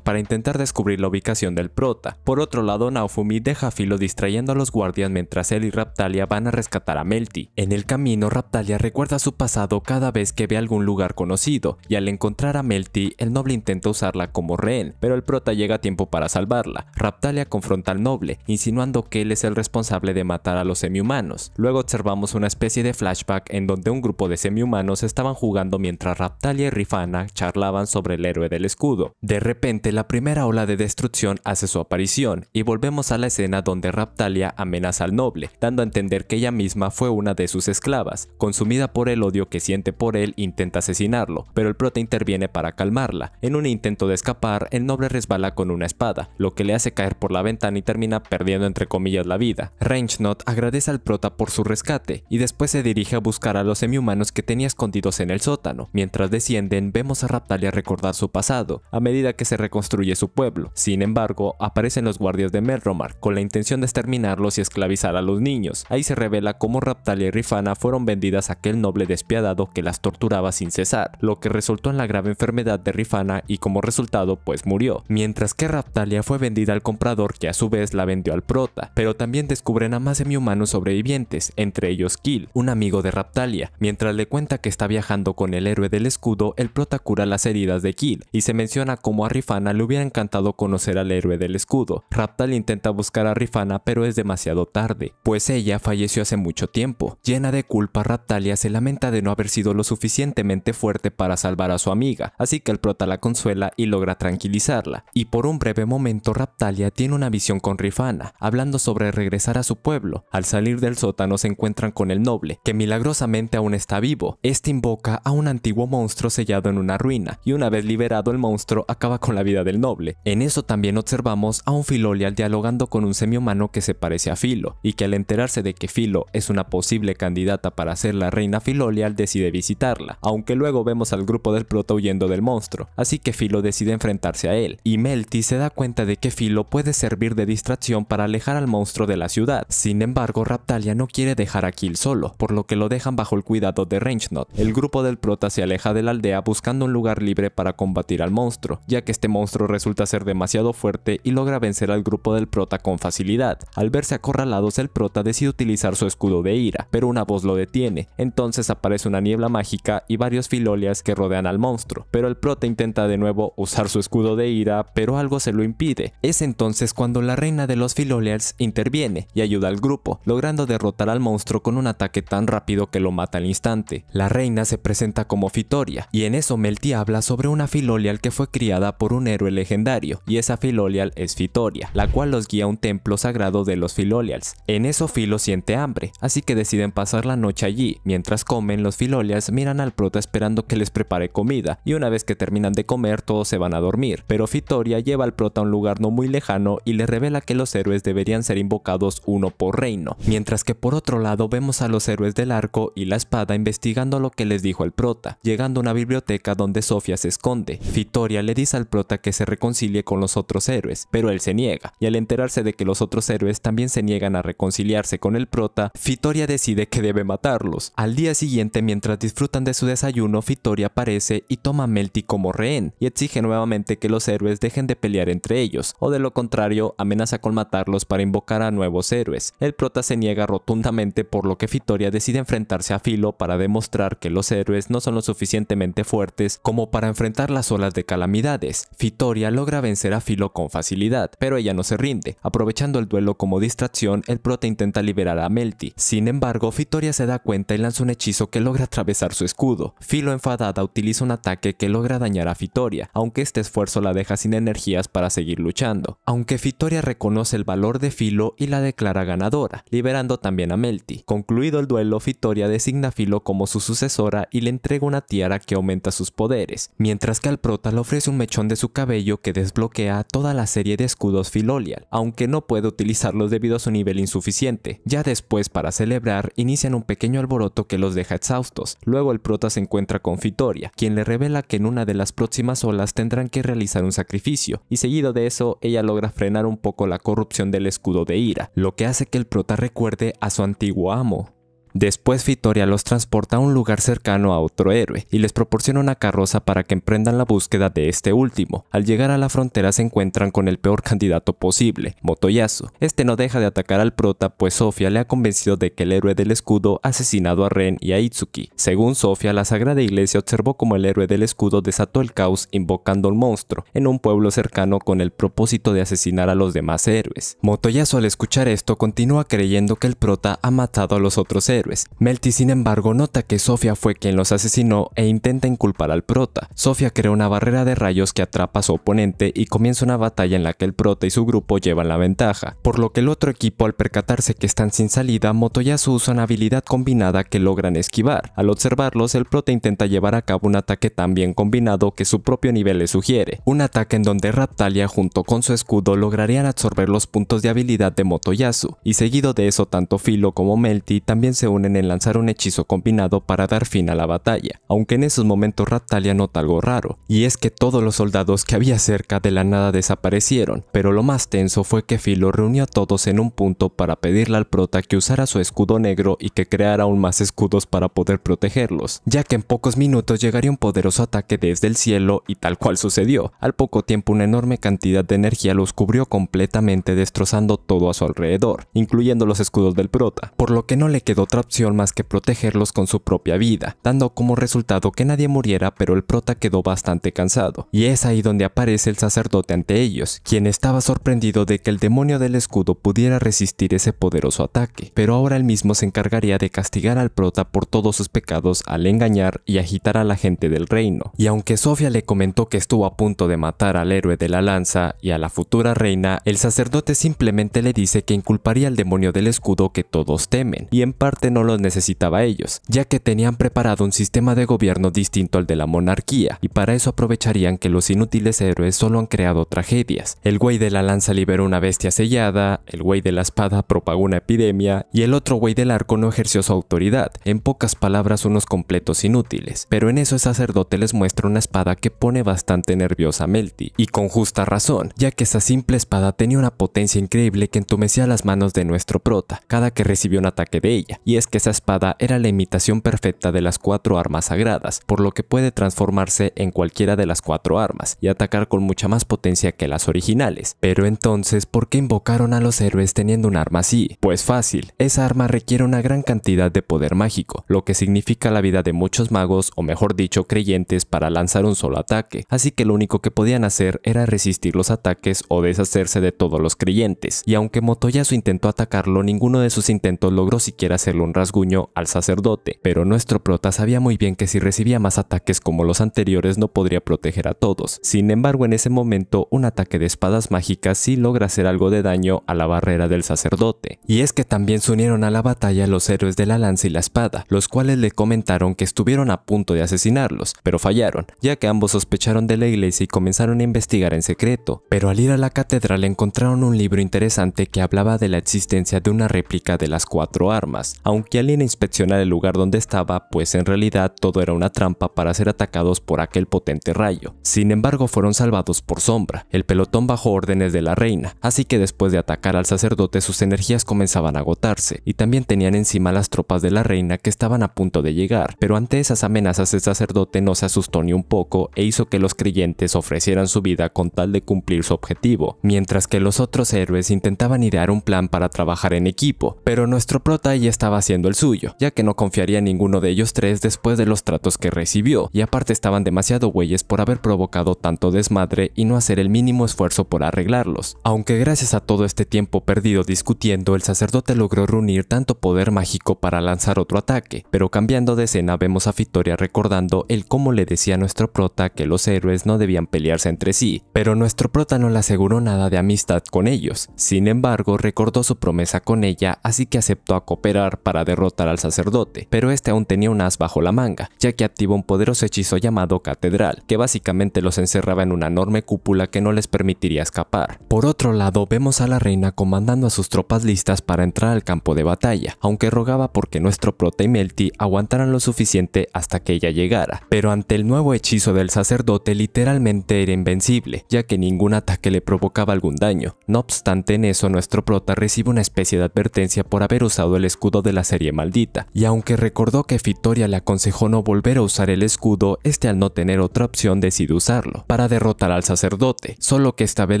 para intentar descubrir la ubicación del prota. Por otro lado, Naofumi deja a Filo distrayendo a los guardias mientras él y Raptalia van a rescatar a Melty. En el camino, Raptalia recuerda su pasado cada vez que ve algún lugar conocido, y al encontrar a Melty, el noble intenta usarla como rehén pero el prota llega a tiempo para salvarla. Raptalia confronta al noble, insinuando que él es el responsable de matar a los semihumanos. Luego observamos una especie de flashback en donde un grupo de semihumanos estaban jugando mientras Raptalia y Rifana charlaban sobre el héroe del escudo. De repente, la primera ola de destrucción hace su aparición y volvemos a la escena donde Raptalia amenaza al noble, dando a entender que ella misma fue una de sus esclavas. Consumida por el odio que siente por él, intenta asesinarlo, pero el prota interviene para calmarla. En un intento de escapar, el noble resbala con una espada, lo que le hace caer por la ventana y termina perdiendo entre comillas la vida. Rangenot agradece al prota por su rescate y después se dirige a buscar a los semihumanos que tenía escondidos en el sótano. Mientras descienden, vemos a Raptalia recordar su pasado, a medida que se reconstruye su pueblo. Sin embargo, aparecen los guardias de Melromar, con la intención de exterminarlos y esclavizar a los niños. Ahí se revela cómo Raptalia y Rifana fueron vendidas a aquel noble despiadado que las torturaba sin cesar, lo que resultó en la grave enfermedad de Rifana y como resultado pues murió, mientras que Raptalia fue vendida al comprador que a su vez la vendió al prota, pero también descubren a más semi-humanos sobrevivientes, entre ellos Kill, un amigo de Raptalia. Mientras le cuenta que está viajando con el héroe del escudo, el prota cura las heridas de Kill, y se menciona como a Rifana le hubiera encantado conocer al héroe del escudo. Raptalia intenta buscar a Rifana pero es demasiado tarde, pues ella falleció hace mucho tiempo. Llena de culpa, Raptalia se lamenta de no haber sido lo suficientemente fuerte para salvar a su amiga, así que el prota la consuela y logra tranquilizarla utilizarla, y por un breve momento Raptalia tiene una visión con Rifana, hablando sobre regresar a su pueblo. Al salir del sótano se encuentran con el noble, que milagrosamente aún está vivo. Este invoca a un antiguo monstruo sellado en una ruina, y una vez liberado el monstruo acaba con la vida del noble. En eso también observamos a un Filolial dialogando con un semihumano que se parece a Filo, y que al enterarse de que Filo es una posible candidata para ser la reina Filolial decide visitarla, aunque luego vemos al grupo del prota huyendo del monstruo, así que Filo decide enfrentarse a él, y Melty se da cuenta de que Filo puede servir de distracción para alejar al monstruo de la ciudad. Sin embargo, Raptalia no quiere dejar a Kill solo, por lo que lo dejan bajo el cuidado de Rangenot. El grupo del prota se aleja de la aldea buscando un lugar libre para combatir al monstruo, ya que este monstruo resulta ser demasiado fuerte y logra vencer al grupo del prota con facilidad. Al verse acorralados, el prota decide utilizar su escudo de ira, pero una voz lo detiene. Entonces aparece una niebla mágica y varios filolias que rodean al monstruo, pero el prota intenta de nuevo usar su escudo de ira, pero algo se lo impide. Es entonces cuando la reina de los Filolials interviene y ayuda al grupo, logrando derrotar al monstruo con un ataque tan rápido que lo mata al instante. La reina se presenta como Fitoria, y en eso Melty habla sobre una Filolial que fue criada por un héroe legendario, y esa Filolial es Fitoria, la cual los guía a un templo sagrado de los Filolials. En eso Filo siente hambre, así que deciden pasar la noche allí. Mientras comen, los Filolials miran al prota esperando que les prepare comida, y una vez que terminan de comer todos se van a dormir pero Fitoria lleva al prota a un lugar no muy lejano y le revela que los héroes deberían ser invocados uno por reino, mientras que por otro lado vemos a los héroes del arco y la espada investigando lo que les dijo el prota, llegando a una biblioteca donde Sofía se esconde. Fitoria le dice al prota que se reconcilie con los otros héroes, pero él se niega, y al enterarse de que los otros héroes también se niegan a reconciliarse con el prota, Fitoria decide que debe matarlos. Al día siguiente, mientras disfrutan de su desayuno, Fitoria aparece y toma a Melty como rehén, y exige nuevamente que los héroes dejen de pelear entre ellos, o de lo contrario amenaza con matarlos para invocar a nuevos héroes. El prota se niega rotundamente por lo que Fitoria decide enfrentarse a Filo para demostrar que los héroes no son lo suficientemente fuertes como para enfrentar las olas de calamidades. Fitoria logra vencer a Filo con facilidad, pero ella no se rinde. Aprovechando el duelo como distracción, el prota intenta liberar a Melty. Sin embargo, Fitoria se da cuenta y lanza un hechizo que logra atravesar su escudo. Filo enfadada utiliza un ataque que logra dañar a Fitoria, aunque este esfuerzo la deja sin energías para seguir luchando, aunque Fitoria reconoce el valor de Filo y la declara ganadora, liberando también a Melty. Concluido el duelo, Fitoria designa a Filo como su sucesora y le entrega una tiara que aumenta sus poderes, mientras que al prota le ofrece un mechón de su cabello que desbloquea toda la serie de escudos Filolial, aunque no puede utilizarlos debido a su nivel insuficiente. Ya después, para celebrar, inician un pequeño alboroto que los deja exhaustos. Luego el prota se encuentra con Fitoria, quien le revela que en una de las próximas olas tendrán que realizar realizar un sacrificio, y seguido de eso ella logra frenar un poco la corrupción del escudo de ira, lo que hace que el prota recuerde a su antiguo amo, Después Fitoria los transporta a un lugar cercano a otro héroe y les proporciona una carroza para que emprendan la búsqueda de este último. Al llegar a la frontera se encuentran con el peor candidato posible, Motoyasu. Este no deja de atacar al prota pues Sofia le ha convencido de que el héroe del escudo ha asesinado a Ren y a Itsuki. Según Sofia, la Sagrada Iglesia observó como el héroe del escudo desató el caos invocando al monstruo en un pueblo cercano con el propósito de asesinar a los demás héroes. Motoyasu al escuchar esto continúa creyendo que el prota ha matado a los otros héroes héroes. Melty sin embargo nota que Sofía fue quien los asesinó e intenta inculpar al prota. Sofía crea una barrera de rayos que atrapa a su oponente y comienza una batalla en la que el prota y su grupo llevan la ventaja, por lo que el otro equipo al percatarse que están sin salida, Motoyasu usa una habilidad combinada que logran esquivar. Al observarlos, el prota intenta llevar a cabo un ataque tan bien combinado que su propio nivel le sugiere, un ataque en donde Raptalia junto con su escudo lograrían absorber los puntos de habilidad de Motoyasu, y seguido de eso tanto Filo como Melty también se en lanzar un hechizo combinado para dar fin a la batalla, aunque en esos momentos Raptalia nota algo raro, y es que todos los soldados que había cerca de la nada desaparecieron, pero lo más tenso fue que Philo reunió a todos en un punto para pedirle al prota que usara su escudo negro y que creara aún más escudos para poder protegerlos, ya que en pocos minutos llegaría un poderoso ataque desde el cielo y tal cual sucedió. Al poco tiempo una enorme cantidad de energía los cubrió completamente destrozando todo a su alrededor, incluyendo los escudos del prota, por lo que no le quedó otra opción más que protegerlos con su propia vida, dando como resultado que nadie muriera pero el prota quedó bastante cansado, y es ahí donde aparece el sacerdote ante ellos, quien estaba sorprendido de que el demonio del escudo pudiera resistir ese poderoso ataque, pero ahora él mismo se encargaría de castigar al prota por todos sus pecados al engañar y agitar a la gente del reino, y aunque Sofia le comentó que estuvo a punto de matar al héroe de la lanza y a la futura reina, el sacerdote simplemente le dice que inculparía al demonio del escudo que todos temen, y en parte no los necesitaba ellos, ya que tenían preparado un sistema de gobierno distinto al de la monarquía, y para eso aprovecharían que los inútiles héroes solo han creado tragedias. El güey de la lanza liberó una bestia sellada, el güey de la espada propagó una epidemia, y el otro güey del arco no ejerció su autoridad, en pocas palabras unos completos inútiles, pero en eso el sacerdote les muestra una espada que pone bastante nerviosa a Melty, y con justa razón, ya que esa simple espada tenía una potencia increíble que entumecía las manos de nuestro prota, cada que recibió un ataque de ella, y que esa espada era la imitación perfecta de las cuatro armas sagradas, por lo que puede transformarse en cualquiera de las cuatro armas y atacar con mucha más potencia que las originales. Pero entonces, ¿por qué invocaron a los héroes teniendo un arma así? Pues fácil, esa arma requiere una gran cantidad de poder mágico, lo que significa la vida de muchos magos o mejor dicho creyentes para lanzar un solo ataque, así que lo único que podían hacer era resistir los ataques o deshacerse de todos los creyentes, y aunque Motoyasu intentó atacarlo, ninguno de sus intentos logró siquiera hacerlo rasguño al sacerdote, pero nuestro prota sabía muy bien que si recibía más ataques como los anteriores no podría proteger a todos. Sin embargo, en ese momento, un ataque de espadas mágicas sí logra hacer algo de daño a la barrera del sacerdote. Y es que también se unieron a la batalla los héroes de la lanza y la espada, los cuales le comentaron que estuvieron a punto de asesinarlos, pero fallaron, ya que ambos sospecharon de la iglesia y comenzaron a investigar en secreto. Pero al ir a la catedral encontraron un libro interesante que hablaba de la existencia de una réplica de las cuatro armas, aunque alguien inspecciona el lugar donde estaba, pues en realidad todo era una trampa para ser atacados por aquel potente rayo. Sin embargo, fueron salvados por Sombra. El pelotón bajo órdenes de la reina, así que después de atacar al sacerdote sus energías comenzaban a agotarse, y también tenían encima las tropas de la reina que estaban a punto de llegar, pero ante esas amenazas el sacerdote no se asustó ni un poco e hizo que los creyentes ofrecieran su vida con tal de cumplir su objetivo, mientras que los otros héroes intentaban idear un plan para trabajar en equipo, pero nuestro prota ya estaba haciendo el suyo, ya que no confiaría en ninguno de ellos tres después de los tratos que recibió, y aparte estaban demasiado güeyes por haber provocado tanto desmadre y no hacer el mínimo esfuerzo por arreglarlos. Aunque gracias a todo este tiempo perdido discutiendo, el sacerdote logró reunir tanto poder mágico para lanzar otro ataque, pero cambiando de escena vemos a victoria recordando el cómo le decía nuestro prota que los héroes no debían pelearse entre sí, pero nuestro prota no le aseguró nada de amistad con ellos. Sin embargo, recordó su promesa con ella, así que aceptó a cooperar para para derrotar al sacerdote, pero este aún tenía un as bajo la manga, ya que activó un poderoso hechizo llamado Catedral, que básicamente los encerraba en una enorme cúpula que no les permitiría escapar. Por otro lado, vemos a la reina comandando a sus tropas listas para entrar al campo de batalla, aunque rogaba porque nuestro prota y Melty aguantaran lo suficiente hasta que ella llegara, pero ante el nuevo hechizo del sacerdote literalmente era invencible, ya que ningún ataque le provocaba algún daño. No obstante en eso, nuestro prota recibe una especie de advertencia por haber usado el escudo de la serie maldita, y aunque recordó que Fitoria le aconsejó no volver a usar el escudo, este al no tener otra opción decide usarlo, para derrotar al sacerdote, solo que esta vez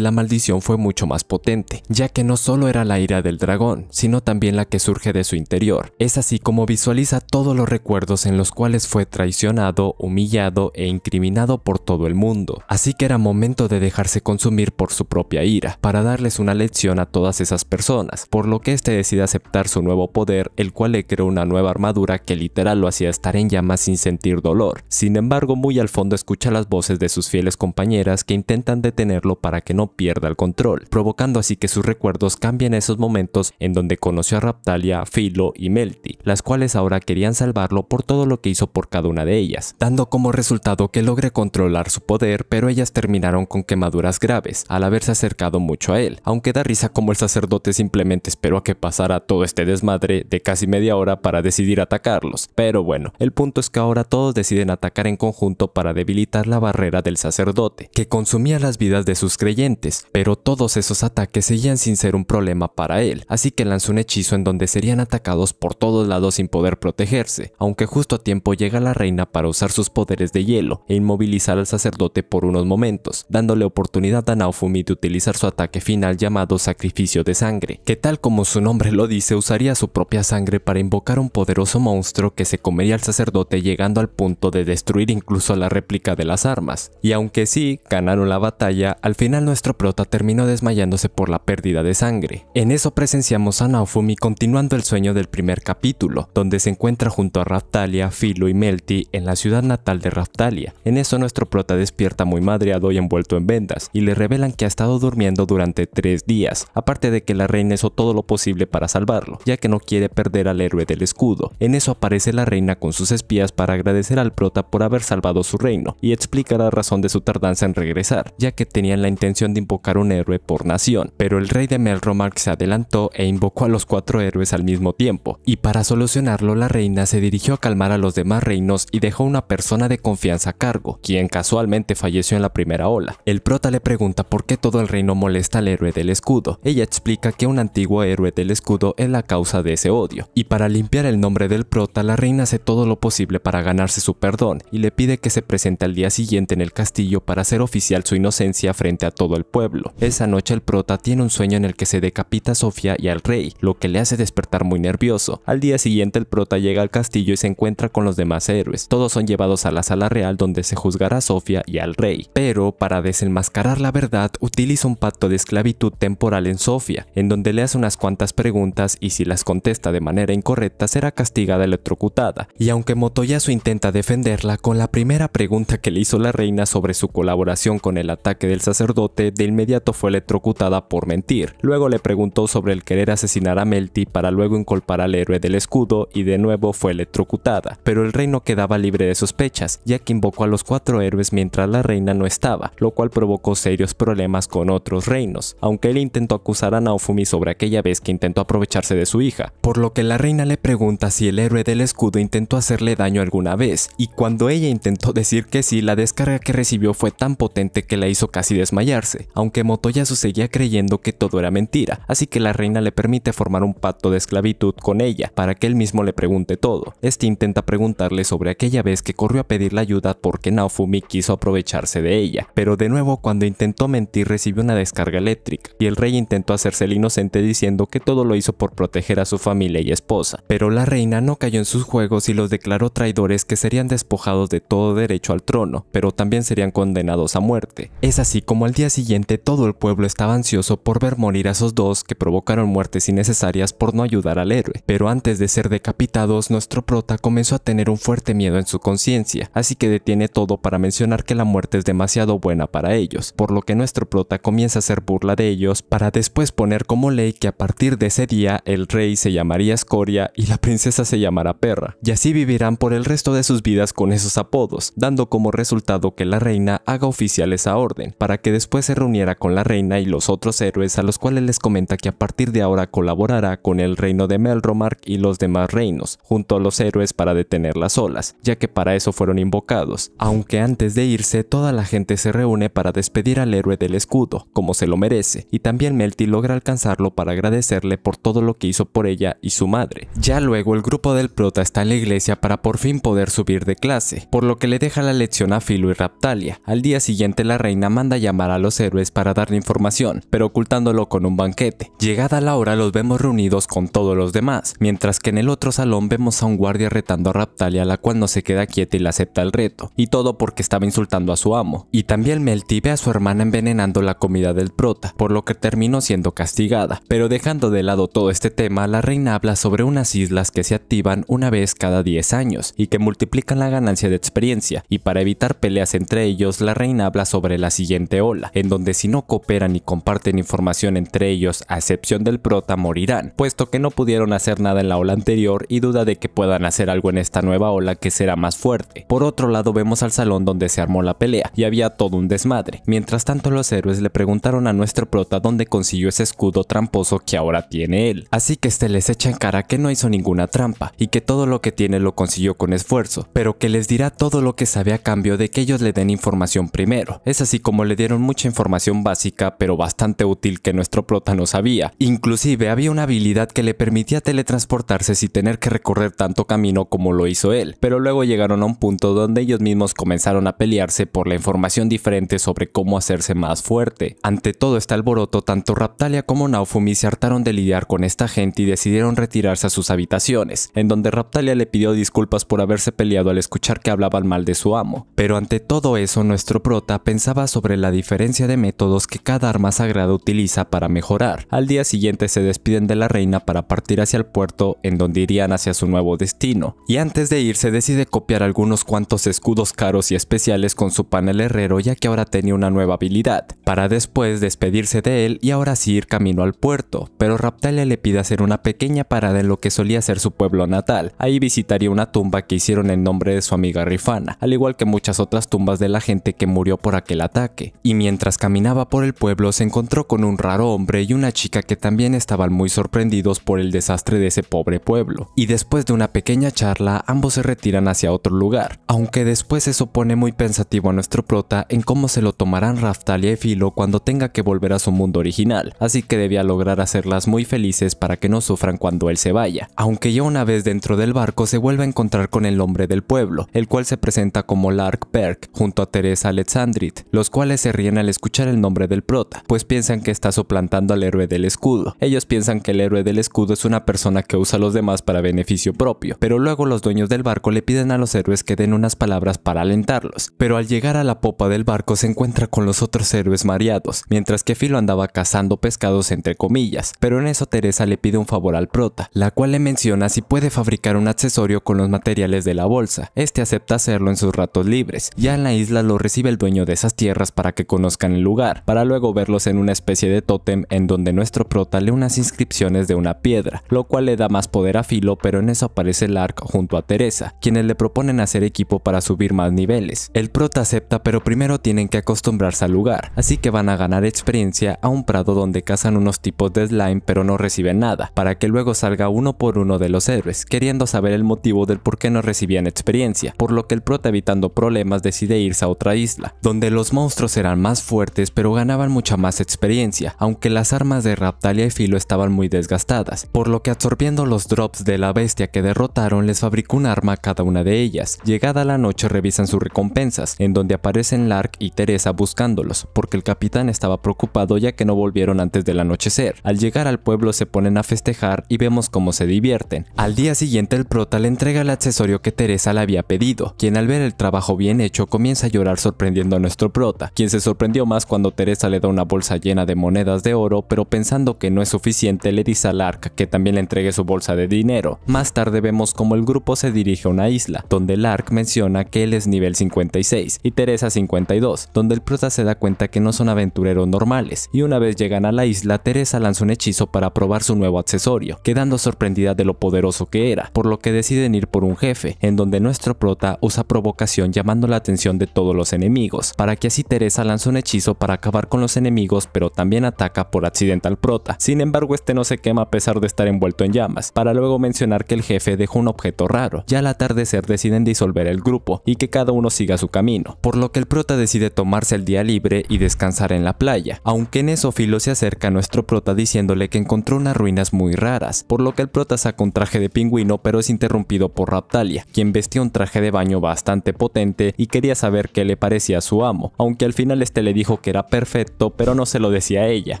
la maldición fue mucho más potente, ya que no solo era la ira del dragón, sino también la que surge de su interior. Es así como visualiza todos los recuerdos en los cuales fue traicionado, humillado e incriminado por todo el mundo, así que era momento de dejarse consumir por su propia ira, para darles una lección a todas esas personas, por lo que este decide aceptar su nuevo poder, el cual le creó una nueva armadura que literal lo hacía estar en llamas sin sentir dolor. Sin embargo, muy al fondo escucha las voces de sus fieles compañeras que intentan detenerlo para que no pierda el control, provocando así que sus recuerdos cambien esos momentos en donde conoció a Raptalia, Philo y Melty, las cuales ahora querían salvarlo por todo lo que hizo por cada una de ellas, dando como resultado que logre controlar su poder, pero ellas terminaron con quemaduras graves, al haberse acercado mucho a él, aunque da risa como el sacerdote simplemente esperó a que pasara todo este desmadre de casi y media hora para decidir atacarlos, pero bueno, el punto es que ahora todos deciden atacar en conjunto para debilitar la barrera del sacerdote, que consumía las vidas de sus creyentes, pero todos esos ataques seguían sin ser un problema para él, así que lanza un hechizo en donde serían atacados por todos lados sin poder protegerse, aunque justo a tiempo llega la reina para usar sus poderes de hielo e inmovilizar al sacerdote por unos momentos, dándole oportunidad a Naofumi de utilizar su ataque final llamado Sacrificio de Sangre, que tal como su nombre lo dice usaría su propia sangre para invocar un poderoso monstruo que se comería al sacerdote llegando al punto de destruir incluso la réplica de las armas. Y aunque sí, ganaron la batalla, al final nuestro prota terminó desmayándose por la pérdida de sangre. En eso presenciamos a Naofumi continuando el sueño del primer capítulo, donde se encuentra junto a Raftalia, Filo y Melty en la ciudad natal de Raftalia. En eso nuestro prota despierta muy madreado y envuelto en vendas, y le revelan que ha estado durmiendo durante tres días, aparte de que la reina hizo todo lo posible para salvarlo, ya que no quiere perder al héroe del escudo. En eso aparece la reina con sus espías para agradecer al prota por haber salvado su reino y explicar la razón de su tardanza en regresar, ya que tenían la intención de invocar un héroe por nación, pero el rey de Melromark se adelantó e invocó a los cuatro héroes al mismo tiempo, y para solucionarlo la reina se dirigió a calmar a los demás reinos y dejó una persona de confianza a cargo, quien casualmente falleció en la primera ola. El prota le pregunta por qué todo el reino molesta al héroe del escudo, ella explica que un antiguo héroe del escudo es la causa de ese odio, y para limpiar el nombre del prota, la reina hace todo lo posible para ganarse su perdón y le pide que se presente al día siguiente en el castillo para hacer oficial su inocencia frente a todo el pueblo. Esa noche el prota tiene un sueño en el que se decapita a Sofía y al rey, lo que le hace despertar muy nervioso. Al día siguiente el prota llega al castillo y se encuentra con los demás héroes. Todos son llevados a la sala real donde se juzgará a Sofía y al rey. Pero para desenmascarar la verdad utiliza un pacto de esclavitud temporal en Sofía, en donde le hace unas cuantas preguntas y si las contesta de manera manera incorrecta será castigada electrocutada, y aunque Motoyasu intenta defenderla con la primera pregunta que le hizo la reina sobre su colaboración con el ataque del sacerdote, de inmediato fue electrocutada por mentir. Luego le preguntó sobre el querer asesinar a Melty para luego inculpar al héroe del escudo y de nuevo fue electrocutada, pero el reino quedaba libre de sospechas, ya que invocó a los cuatro héroes mientras la reina no estaba, lo cual provocó serios problemas con otros reinos, aunque él intentó acusar a Naofumi sobre aquella vez que intentó aprovecharse de su hija, por lo que la reina le pregunta si el héroe del escudo intentó hacerle daño alguna vez, y cuando ella intentó decir que sí, la descarga que recibió fue tan potente que la hizo casi desmayarse, aunque Motoyasu seguía creyendo que todo era mentira, así que la reina le permite formar un pacto de esclavitud con ella, para que él mismo le pregunte todo. Este intenta preguntarle sobre aquella vez que corrió a pedirle ayuda porque Naofumi quiso aprovecharse de ella, pero de nuevo cuando intentó mentir recibió una descarga eléctrica, y el rey intentó hacerse el inocente diciendo que todo lo hizo por proteger a su familia y esposa, pero la reina no cayó en sus juegos y los declaró traidores que serían despojados de todo derecho al trono, pero también serían condenados a muerte. Es así como al día siguiente todo el pueblo estaba ansioso por ver morir a esos dos que provocaron muertes innecesarias por no ayudar al héroe, pero antes de ser decapitados nuestro prota comenzó a tener un fuerte miedo en su conciencia, así que detiene todo para mencionar que la muerte es demasiado buena para ellos, por lo que nuestro prota comienza a hacer burla de ellos para después poner como ley que a partir de ese día el rey se llamaría escoria y la princesa se llamará perra, y así vivirán por el resto de sus vidas con esos apodos, dando como resultado que la reina haga oficial esa orden, para que después se reuniera con la reina y los otros héroes a los cuales les comenta que a partir de ahora colaborará con el reino de Melromark y los demás reinos, junto a los héroes para detener las olas, ya que para eso fueron invocados, aunque antes de irse toda la gente se reúne para despedir al héroe del escudo, como se lo merece, y también Melty logra alcanzarlo para agradecerle por todo lo que hizo por ella y su madre. Ya luego el grupo del prota está en la iglesia para por fin poder subir de clase, por lo que le deja la lección a Filo y Raptalia. Al día siguiente la reina manda llamar a los héroes para darle información, pero ocultándolo con un banquete. Llegada la hora los vemos reunidos con todos los demás, mientras que en el otro salón vemos a un guardia retando a Raptalia, la cual no se queda quieta y le acepta el reto, y todo porque estaba insultando a su amo. Y también Melty ve a su hermana envenenando la comida del prota, por lo que terminó siendo castigada. Pero dejando de lado todo este tema, la reina habla sobre unas islas que se activan una vez cada 10 años y que multiplican la ganancia de experiencia, y para evitar peleas entre ellos, la reina habla sobre la siguiente ola, en donde si no cooperan y comparten información entre ellos, a excepción del prota, morirán, puesto que no pudieron hacer nada en la ola anterior y duda de que puedan hacer algo en esta nueva ola que será más fuerte. Por otro lado vemos al salón donde se armó la pelea y había todo un desmadre. Mientras tanto los héroes le preguntaron a nuestro prota dónde consiguió ese escudo tramposo que ahora tiene él. Así que este les echa en que no hizo ninguna trampa y que todo lo que tiene lo consiguió con esfuerzo, pero que les dirá todo lo que sabe a cambio de que ellos le den información primero. Es así como le dieron mucha información básica pero bastante útil que nuestro prota no sabía. Inclusive había una habilidad que le permitía teletransportarse sin tener que recorrer tanto camino como lo hizo él, pero luego llegaron a un punto donde ellos mismos comenzaron a pelearse por la información diferente sobre cómo hacerse más fuerte. Ante todo este alboroto, tanto Raptalia como Naufumi se hartaron de lidiar con esta gente y decidieron retirar a sus habitaciones, en donde Raptalia le pidió disculpas por haberse peleado al escuchar que hablaban mal de su amo. Pero ante todo eso, nuestro prota pensaba sobre la diferencia de métodos que cada arma sagrada utiliza para mejorar. Al día siguiente se despiden de la reina para partir hacia el puerto en donde irían hacia su nuevo destino, y antes de irse decide copiar algunos cuantos escudos caros y especiales con su panel herrero ya que ahora tenía una nueva habilidad, para después despedirse de él y ahora sí ir camino al puerto, pero Raptalia le pide hacer una pequeña parada de en lo que solía ser su pueblo natal. Ahí visitaría una tumba que hicieron en nombre de su amiga Rifana, al igual que muchas otras tumbas de la gente que murió por aquel ataque. Y mientras caminaba por el pueblo se encontró con un raro hombre y una chica que también estaban muy sorprendidos por el desastre de ese pobre pueblo. Y después de una pequeña charla, ambos se retiran hacia otro lugar, aunque después eso pone muy pensativo a nuestro prota en cómo se lo tomarán Raftalia y Filo cuando tenga que volver a su mundo original, así que debía lograr hacerlas muy felices para que no sufran cuando se vaya, aunque ya una vez dentro del barco se vuelve a encontrar con el hombre del pueblo, el cual se presenta como Lark Perk, junto a Teresa Alexandrit, los cuales se ríen al escuchar el nombre del prota, pues piensan que está soplantando al héroe del escudo. Ellos piensan que el héroe del escudo es una persona que usa a los demás para beneficio propio, pero luego los dueños del barco le piden a los héroes que den unas palabras para alentarlos, pero al llegar a la popa del barco se encuentra con los otros héroes mareados, mientras que Filo andaba cazando pescados entre comillas, pero en eso Teresa le pide un favor al prota, la cual le menciona si puede fabricar un accesorio con los materiales de la bolsa. Este acepta hacerlo en sus ratos libres. Ya en la isla lo recibe el dueño de esas tierras para que conozcan el lugar, para luego verlos en una especie de tótem en donde nuestro prota lee unas inscripciones de una piedra, lo cual le da más poder a Filo, pero en eso aparece Lark junto a Teresa, quienes le proponen hacer equipo para subir más niveles. El prota acepta, pero primero tienen que acostumbrarse al lugar, así que van a ganar experiencia a un prado donde cazan unos tipos de slime pero no reciben nada, para que luego salgan uno por uno de los héroes, queriendo saber el motivo del por qué no recibían experiencia, por lo que el prota evitando problemas decide irse a otra isla, donde los monstruos eran más fuertes pero ganaban mucha más experiencia, aunque las armas de Raptalia y Filo estaban muy desgastadas, por lo que absorbiendo los drops de la bestia que derrotaron les fabricó un arma a cada una de ellas. Llegada la noche revisan sus recompensas, en donde aparecen Lark y Teresa buscándolos, porque el capitán estaba preocupado ya que no volvieron antes del anochecer. Al llegar al pueblo se ponen a festejar y vemos cómo se divierten. Al día siguiente el prota le entrega el accesorio que Teresa le había pedido, quien al ver el trabajo bien hecho comienza a llorar sorprendiendo a nuestro prota, quien se sorprendió más cuando Teresa le da una bolsa llena de monedas de oro, pero pensando que no es suficiente le dice al Lark que también le entregue su bolsa de dinero. Más tarde vemos cómo el grupo se dirige a una isla, donde el menciona que él es nivel 56 y Teresa 52, donde el prota se da cuenta que no son aventureros normales, y una vez llegan a la isla Teresa lanza un hechizo para probar su nuevo accesorio, quedando sorprendida de lo poderoso que era, por lo que deciden ir por un jefe, en donde nuestro prota usa provocación llamando la atención de todos los enemigos, para que así Teresa lanza un hechizo para acabar con los enemigos pero también ataca por accidente al prota, sin embargo este no se quema a pesar de estar envuelto en llamas, para luego mencionar que el jefe dejó un objeto raro, ya al atardecer deciden disolver el grupo y que cada uno siga su camino, por lo que el prota decide tomarse el día libre y descansar en la playa, aunque en eso Filo se acerca a nuestro prota diciéndole que encontró unas ruinas muy raras, por lo que el prota saca un traje de pingüino pero es interrumpido por Raptalia, quien vestía un traje de baño bastante potente y quería saber qué le parecía a su amo, aunque al final este le dijo que era perfecto pero no se lo decía a ella,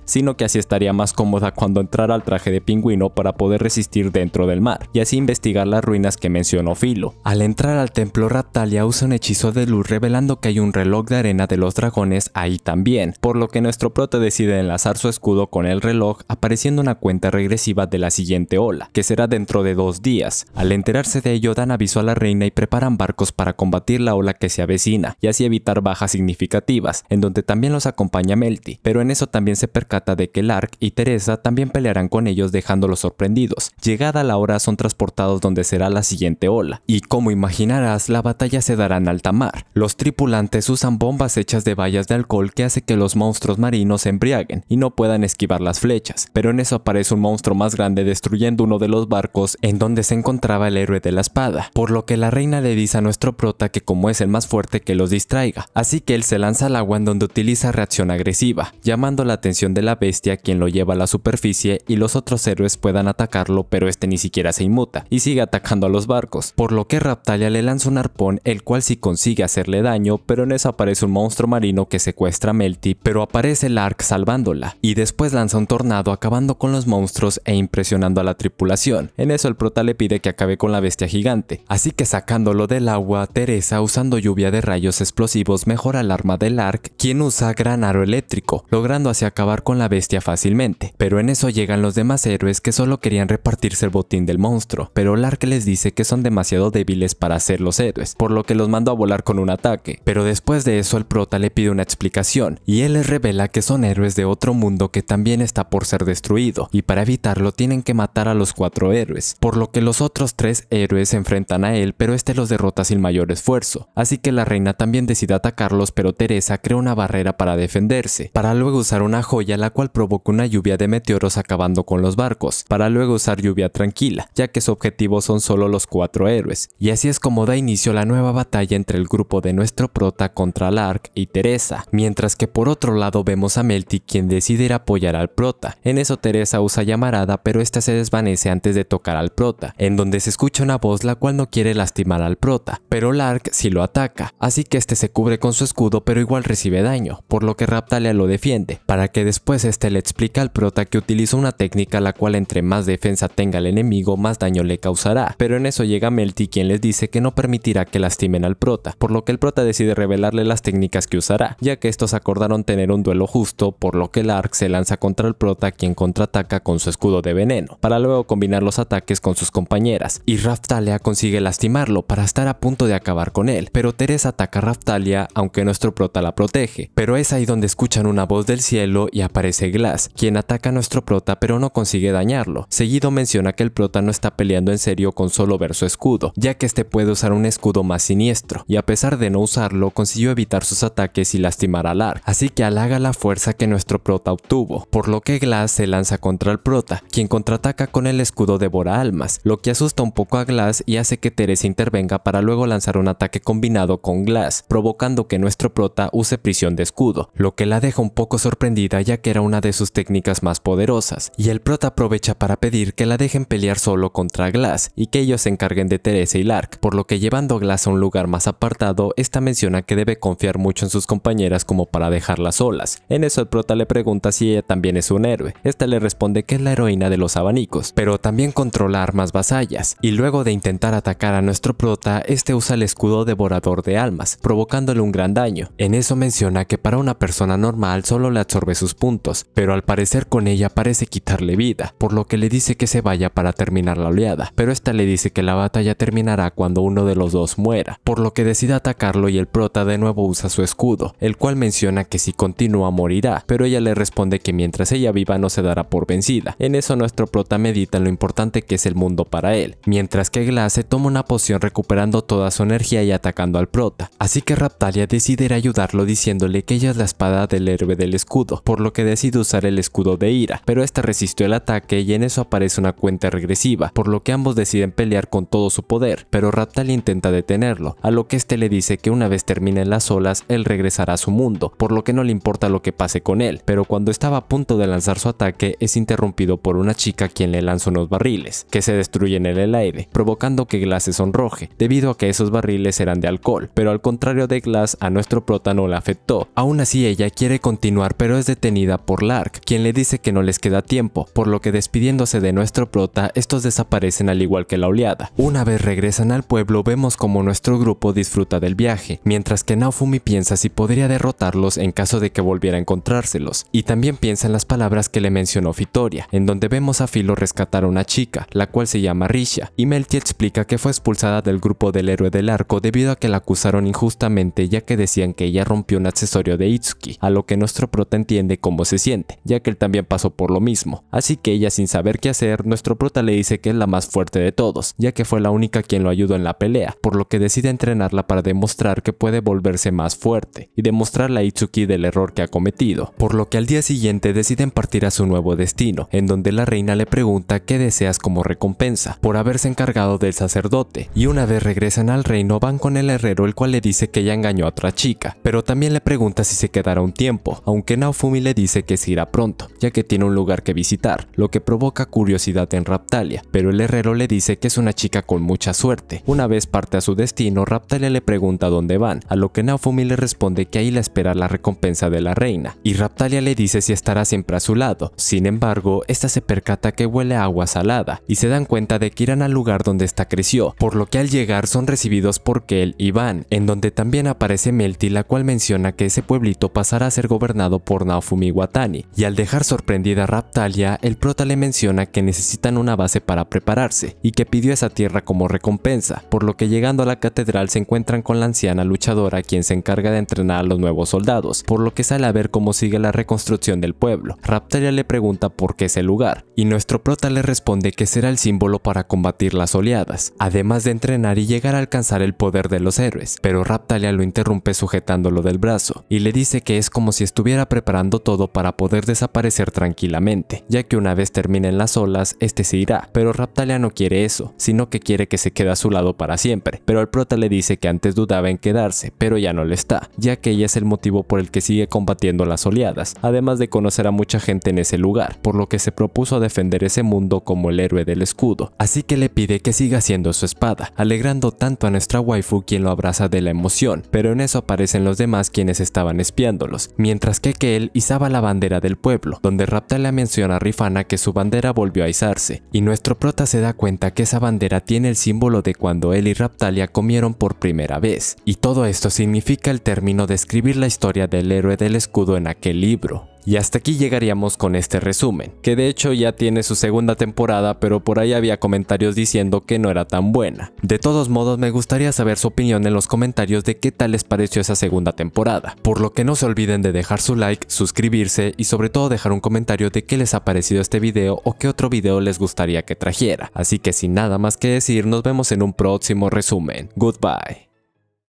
sino que así estaría más cómoda cuando entrara al traje de pingüino para poder resistir dentro del mar y así investigar las ruinas que mencionó Filo. Al entrar al templo Raptalia usa un hechizo de luz revelando que hay un reloj de arena de los dragones ahí también, por lo que nuestro prota decide enlazar su escudo con el reloj apareciendo una cuenta regresiva de la siguiente ola, que será dentro de dos días. Al enterarse de ello, Dan aviso a la reina y preparan barcos para combatir la ola que se avecina y así evitar bajas significativas, en donde también los acompaña Melty, pero en eso también se percata de que Lark y Teresa también pelearán con ellos dejándolos sorprendidos. Llegada la hora son transportados donde será la siguiente ola, y como imaginarás, la batalla se dará en alta mar. Los tripulantes usan bombas hechas de vallas de alcohol que hace que los monstruos marinos se embriaguen y no puedan esquivar las flechas, pero en eso aparece un monstruo más grande destruido uno de los barcos en donde se encontraba el héroe de la espada, por lo que la reina le dice a nuestro prota que como es el más fuerte que los distraiga, así que él se lanza al agua en donde utiliza reacción agresiva, llamando la atención de la bestia quien lo lleva a la superficie y los otros héroes puedan atacarlo pero este ni siquiera se inmuta y sigue atacando a los barcos, por lo que Raptalia le lanza un arpón el cual sí consigue hacerle daño pero en eso aparece un monstruo marino que secuestra a Melty pero aparece Lark salvándola y después lanza un tornado acabando con los monstruos e impresionando la tripulación. En eso el prota le pide que acabe con la bestia gigante, así que sacándolo del agua, Teresa usando lluvia de rayos explosivos mejora el arma del Ark, quien usa gran aro eléctrico, logrando así acabar con la bestia fácilmente. Pero en eso llegan los demás héroes que solo querían repartirse el botín del monstruo, pero Lark les dice que son demasiado débiles para ser los héroes, por lo que los mandó a volar con un ataque. Pero después de eso el prota le pide una explicación, y él les revela que son héroes de otro mundo que también está por ser destruido, y para evitarlo tienen que matar a los cuatro héroes, por lo que los otros tres héroes se enfrentan a él, pero este los derrota sin mayor esfuerzo. Así que la reina también decide atacarlos, pero Teresa crea una barrera para defenderse, para luego usar una joya la cual provoca una lluvia de meteoros acabando con los barcos, para luego usar lluvia tranquila, ya que su objetivo son solo los cuatro héroes. Y así es como da inicio la nueva batalla entre el grupo de nuestro prota contra Lark y Teresa, mientras que por otro lado vemos a Melty quien decide ir a apoyar al prota. En eso Teresa usa llamarada, pero esta se desvanece antes de tocar al prota, en donde se escucha una voz la cual no quiere lastimar al prota, pero Lark sí lo ataca, así que este se cubre con su escudo pero igual recibe daño, por lo que Raptalia lo defiende, para que después este le explica al prota que utiliza una técnica la cual entre más defensa tenga el enemigo más daño le causará, pero en eso llega Melty quien les dice que no permitirá que lastimen al prota, por lo que el prota decide revelarle las técnicas que usará, ya que estos acordaron tener un duelo justo, por lo que Lark se lanza contra el prota quien contraataca con su escudo de veneno, luego combinar los ataques con sus compañeras, y Raftalia consigue lastimarlo para estar a punto de acabar con él, pero Teresa ataca a Raftalia aunque nuestro prota la protege, pero es ahí donde escuchan una voz del cielo y aparece Glass, quien ataca a nuestro prota pero no consigue dañarlo, seguido menciona que el prota no está peleando en serio con solo ver su escudo, ya que este puede usar un escudo más siniestro, y a pesar de no usarlo consiguió evitar sus ataques y lastimar a Lar, así que halaga la fuerza que nuestro prota obtuvo, por lo que Glass se lanza contra el prota, quien contraataca con el escudo de Bora almas, lo que asusta un poco a Glass y hace que Teresa intervenga para luego lanzar un ataque combinado con Glass, provocando que nuestro prota use prisión de escudo, lo que la deja un poco sorprendida ya que era una de sus técnicas más poderosas, y el prota aprovecha para pedir que la dejen pelear solo contra Glass y que ellos se encarguen de Teresa y Lark, por lo que llevando a Glass a un lugar más apartado, esta menciona que debe confiar mucho en sus compañeras como para dejarlas solas. En eso el prota le pregunta si ella también es un héroe. Esta le responde que es la heroína de los abanicos pero también controlar armas vasallas, y luego de intentar atacar a nuestro prota, este usa el escudo devorador de almas, provocándole un gran daño. En eso menciona que para una persona normal solo le absorbe sus puntos, pero al parecer con ella parece quitarle vida, por lo que le dice que se vaya para terminar la oleada, pero esta le dice que la batalla terminará cuando uno de los dos muera, por lo que decide atacarlo y el prota de nuevo usa su escudo, el cual menciona que si continúa morirá, pero ella le responde que mientras ella viva no se dará por vencida. En eso nuestro prota medita lo importante que es el mundo para él, mientras que Glace toma una poción recuperando toda su energía y atacando al prota, así que Raptalia decide ayudarlo diciéndole que ella es la espada del héroe del escudo, por lo que decide usar el escudo de ira, pero este resistió el ataque y en eso aparece una cuenta regresiva, por lo que ambos deciden pelear con todo su poder, pero Raptalia intenta detenerlo, a lo que este le dice que una vez terminen las olas, él regresará a su mundo, por lo que no le importa lo que pase con él, pero cuando estaba a punto de lanzar su ataque es interrumpido por una chica que le lanza unos barriles, que se destruyen en el aire, provocando que Glass se sonroje, debido a que esos barriles eran de alcohol, pero al contrario de Glass a nuestro prota no la afectó. Aún así ella quiere continuar pero es detenida por Lark, quien le dice que no les queda tiempo, por lo que despidiéndose de nuestro prota, estos desaparecen al igual que la oleada. Una vez regresan al pueblo vemos como nuestro grupo disfruta del viaje, mientras que Naofumi piensa si podría derrotarlos en caso de que volviera a encontrárselos, y también piensa en las palabras que le mencionó Fitoria, en donde vemos a Filo rescatar a una chica, la cual se llama Risha, y Melty explica que fue expulsada del grupo del héroe del arco debido a que la acusaron injustamente ya que decían que ella rompió un accesorio de Itsuki, a lo que nuestro prota entiende cómo se siente, ya que él también pasó por lo mismo. Así que ella sin saber qué hacer, nuestro prota le dice que es la más fuerte de todos, ya que fue la única quien lo ayudó en la pelea, por lo que decide entrenarla para demostrar que puede volverse más fuerte, y demostrarle a Itsuki del error que ha cometido, por lo que al día siguiente deciden partir a su nuevo destino, en donde la reina le pregunta pregunta qué deseas como recompensa por haberse encargado del sacerdote, y una vez regresan al reino van con el herrero el cual le dice que ella engañó a otra chica, pero también le pregunta si se quedará un tiempo, aunque Naofumi le dice que se irá pronto, ya que tiene un lugar que visitar, lo que provoca curiosidad en Raptalia, pero el herrero le dice que es una chica con mucha suerte. Una vez parte a su destino, Raptalia le pregunta dónde van, a lo que Naofumi le responde que ahí la espera la recompensa de la reina, y Raptalia le dice si estará siempre a su lado, sin embargo, esta se percata que huele agua salada y se dan cuenta de que irán al lugar donde esta creció, por lo que al llegar son recibidos por Kel y Van, en donde también aparece Melty la cual menciona que ese pueblito pasará a ser gobernado por Naofumi Watani, y al dejar sorprendida a Raptalia, el prota le menciona que necesitan una base para prepararse y que pidió esa tierra como recompensa, por lo que llegando a la catedral se encuentran con la anciana luchadora quien se encarga de entrenar a los nuevos soldados, por lo que sale a ver cómo sigue la reconstrucción del pueblo. Raptalia le pregunta por qué ese lugar, y nuestro Prota le responde que será el símbolo para combatir las oleadas, además de entrenar y llegar a alcanzar el poder de los héroes, pero Raptalia lo interrumpe sujetándolo del brazo, y le dice que es como si estuviera preparando todo para poder desaparecer tranquilamente, ya que una vez terminen las olas, este se irá, pero Raptalia no quiere eso, sino que quiere que se quede a su lado para siempre, pero el prota le dice que antes dudaba en quedarse, pero ya no le está, ya que ella es el motivo por el que sigue combatiendo las oleadas, además de conocer a mucha gente en ese lugar, por lo que se propuso defender ese mundo como el héroe del escudo, así que le pide que siga siendo su espada, alegrando tanto a nuestra waifu quien lo abraza de la emoción, pero en eso aparecen los demás quienes estaban espiándolos, mientras que él izaba la bandera del pueblo, donde Raptalia menciona a Rifana que su bandera volvió a izarse, y nuestro prota se da cuenta que esa bandera tiene el símbolo de cuando él y Raptalia comieron por primera vez, y todo esto significa el término de escribir la historia del héroe del escudo en aquel libro. Y hasta aquí llegaríamos con este resumen, que de hecho ya tiene su segunda temporada, pero por ahí había comentarios diciendo que no era tan buena. De todos modos, me gustaría saber su opinión en los comentarios de qué tal les pareció esa segunda temporada, por lo que no se olviden de dejar su like, suscribirse y sobre todo dejar un comentario de qué les ha parecido este video o qué otro video les gustaría que trajera. Así que sin nada más que decir, nos vemos en un próximo resumen. Goodbye.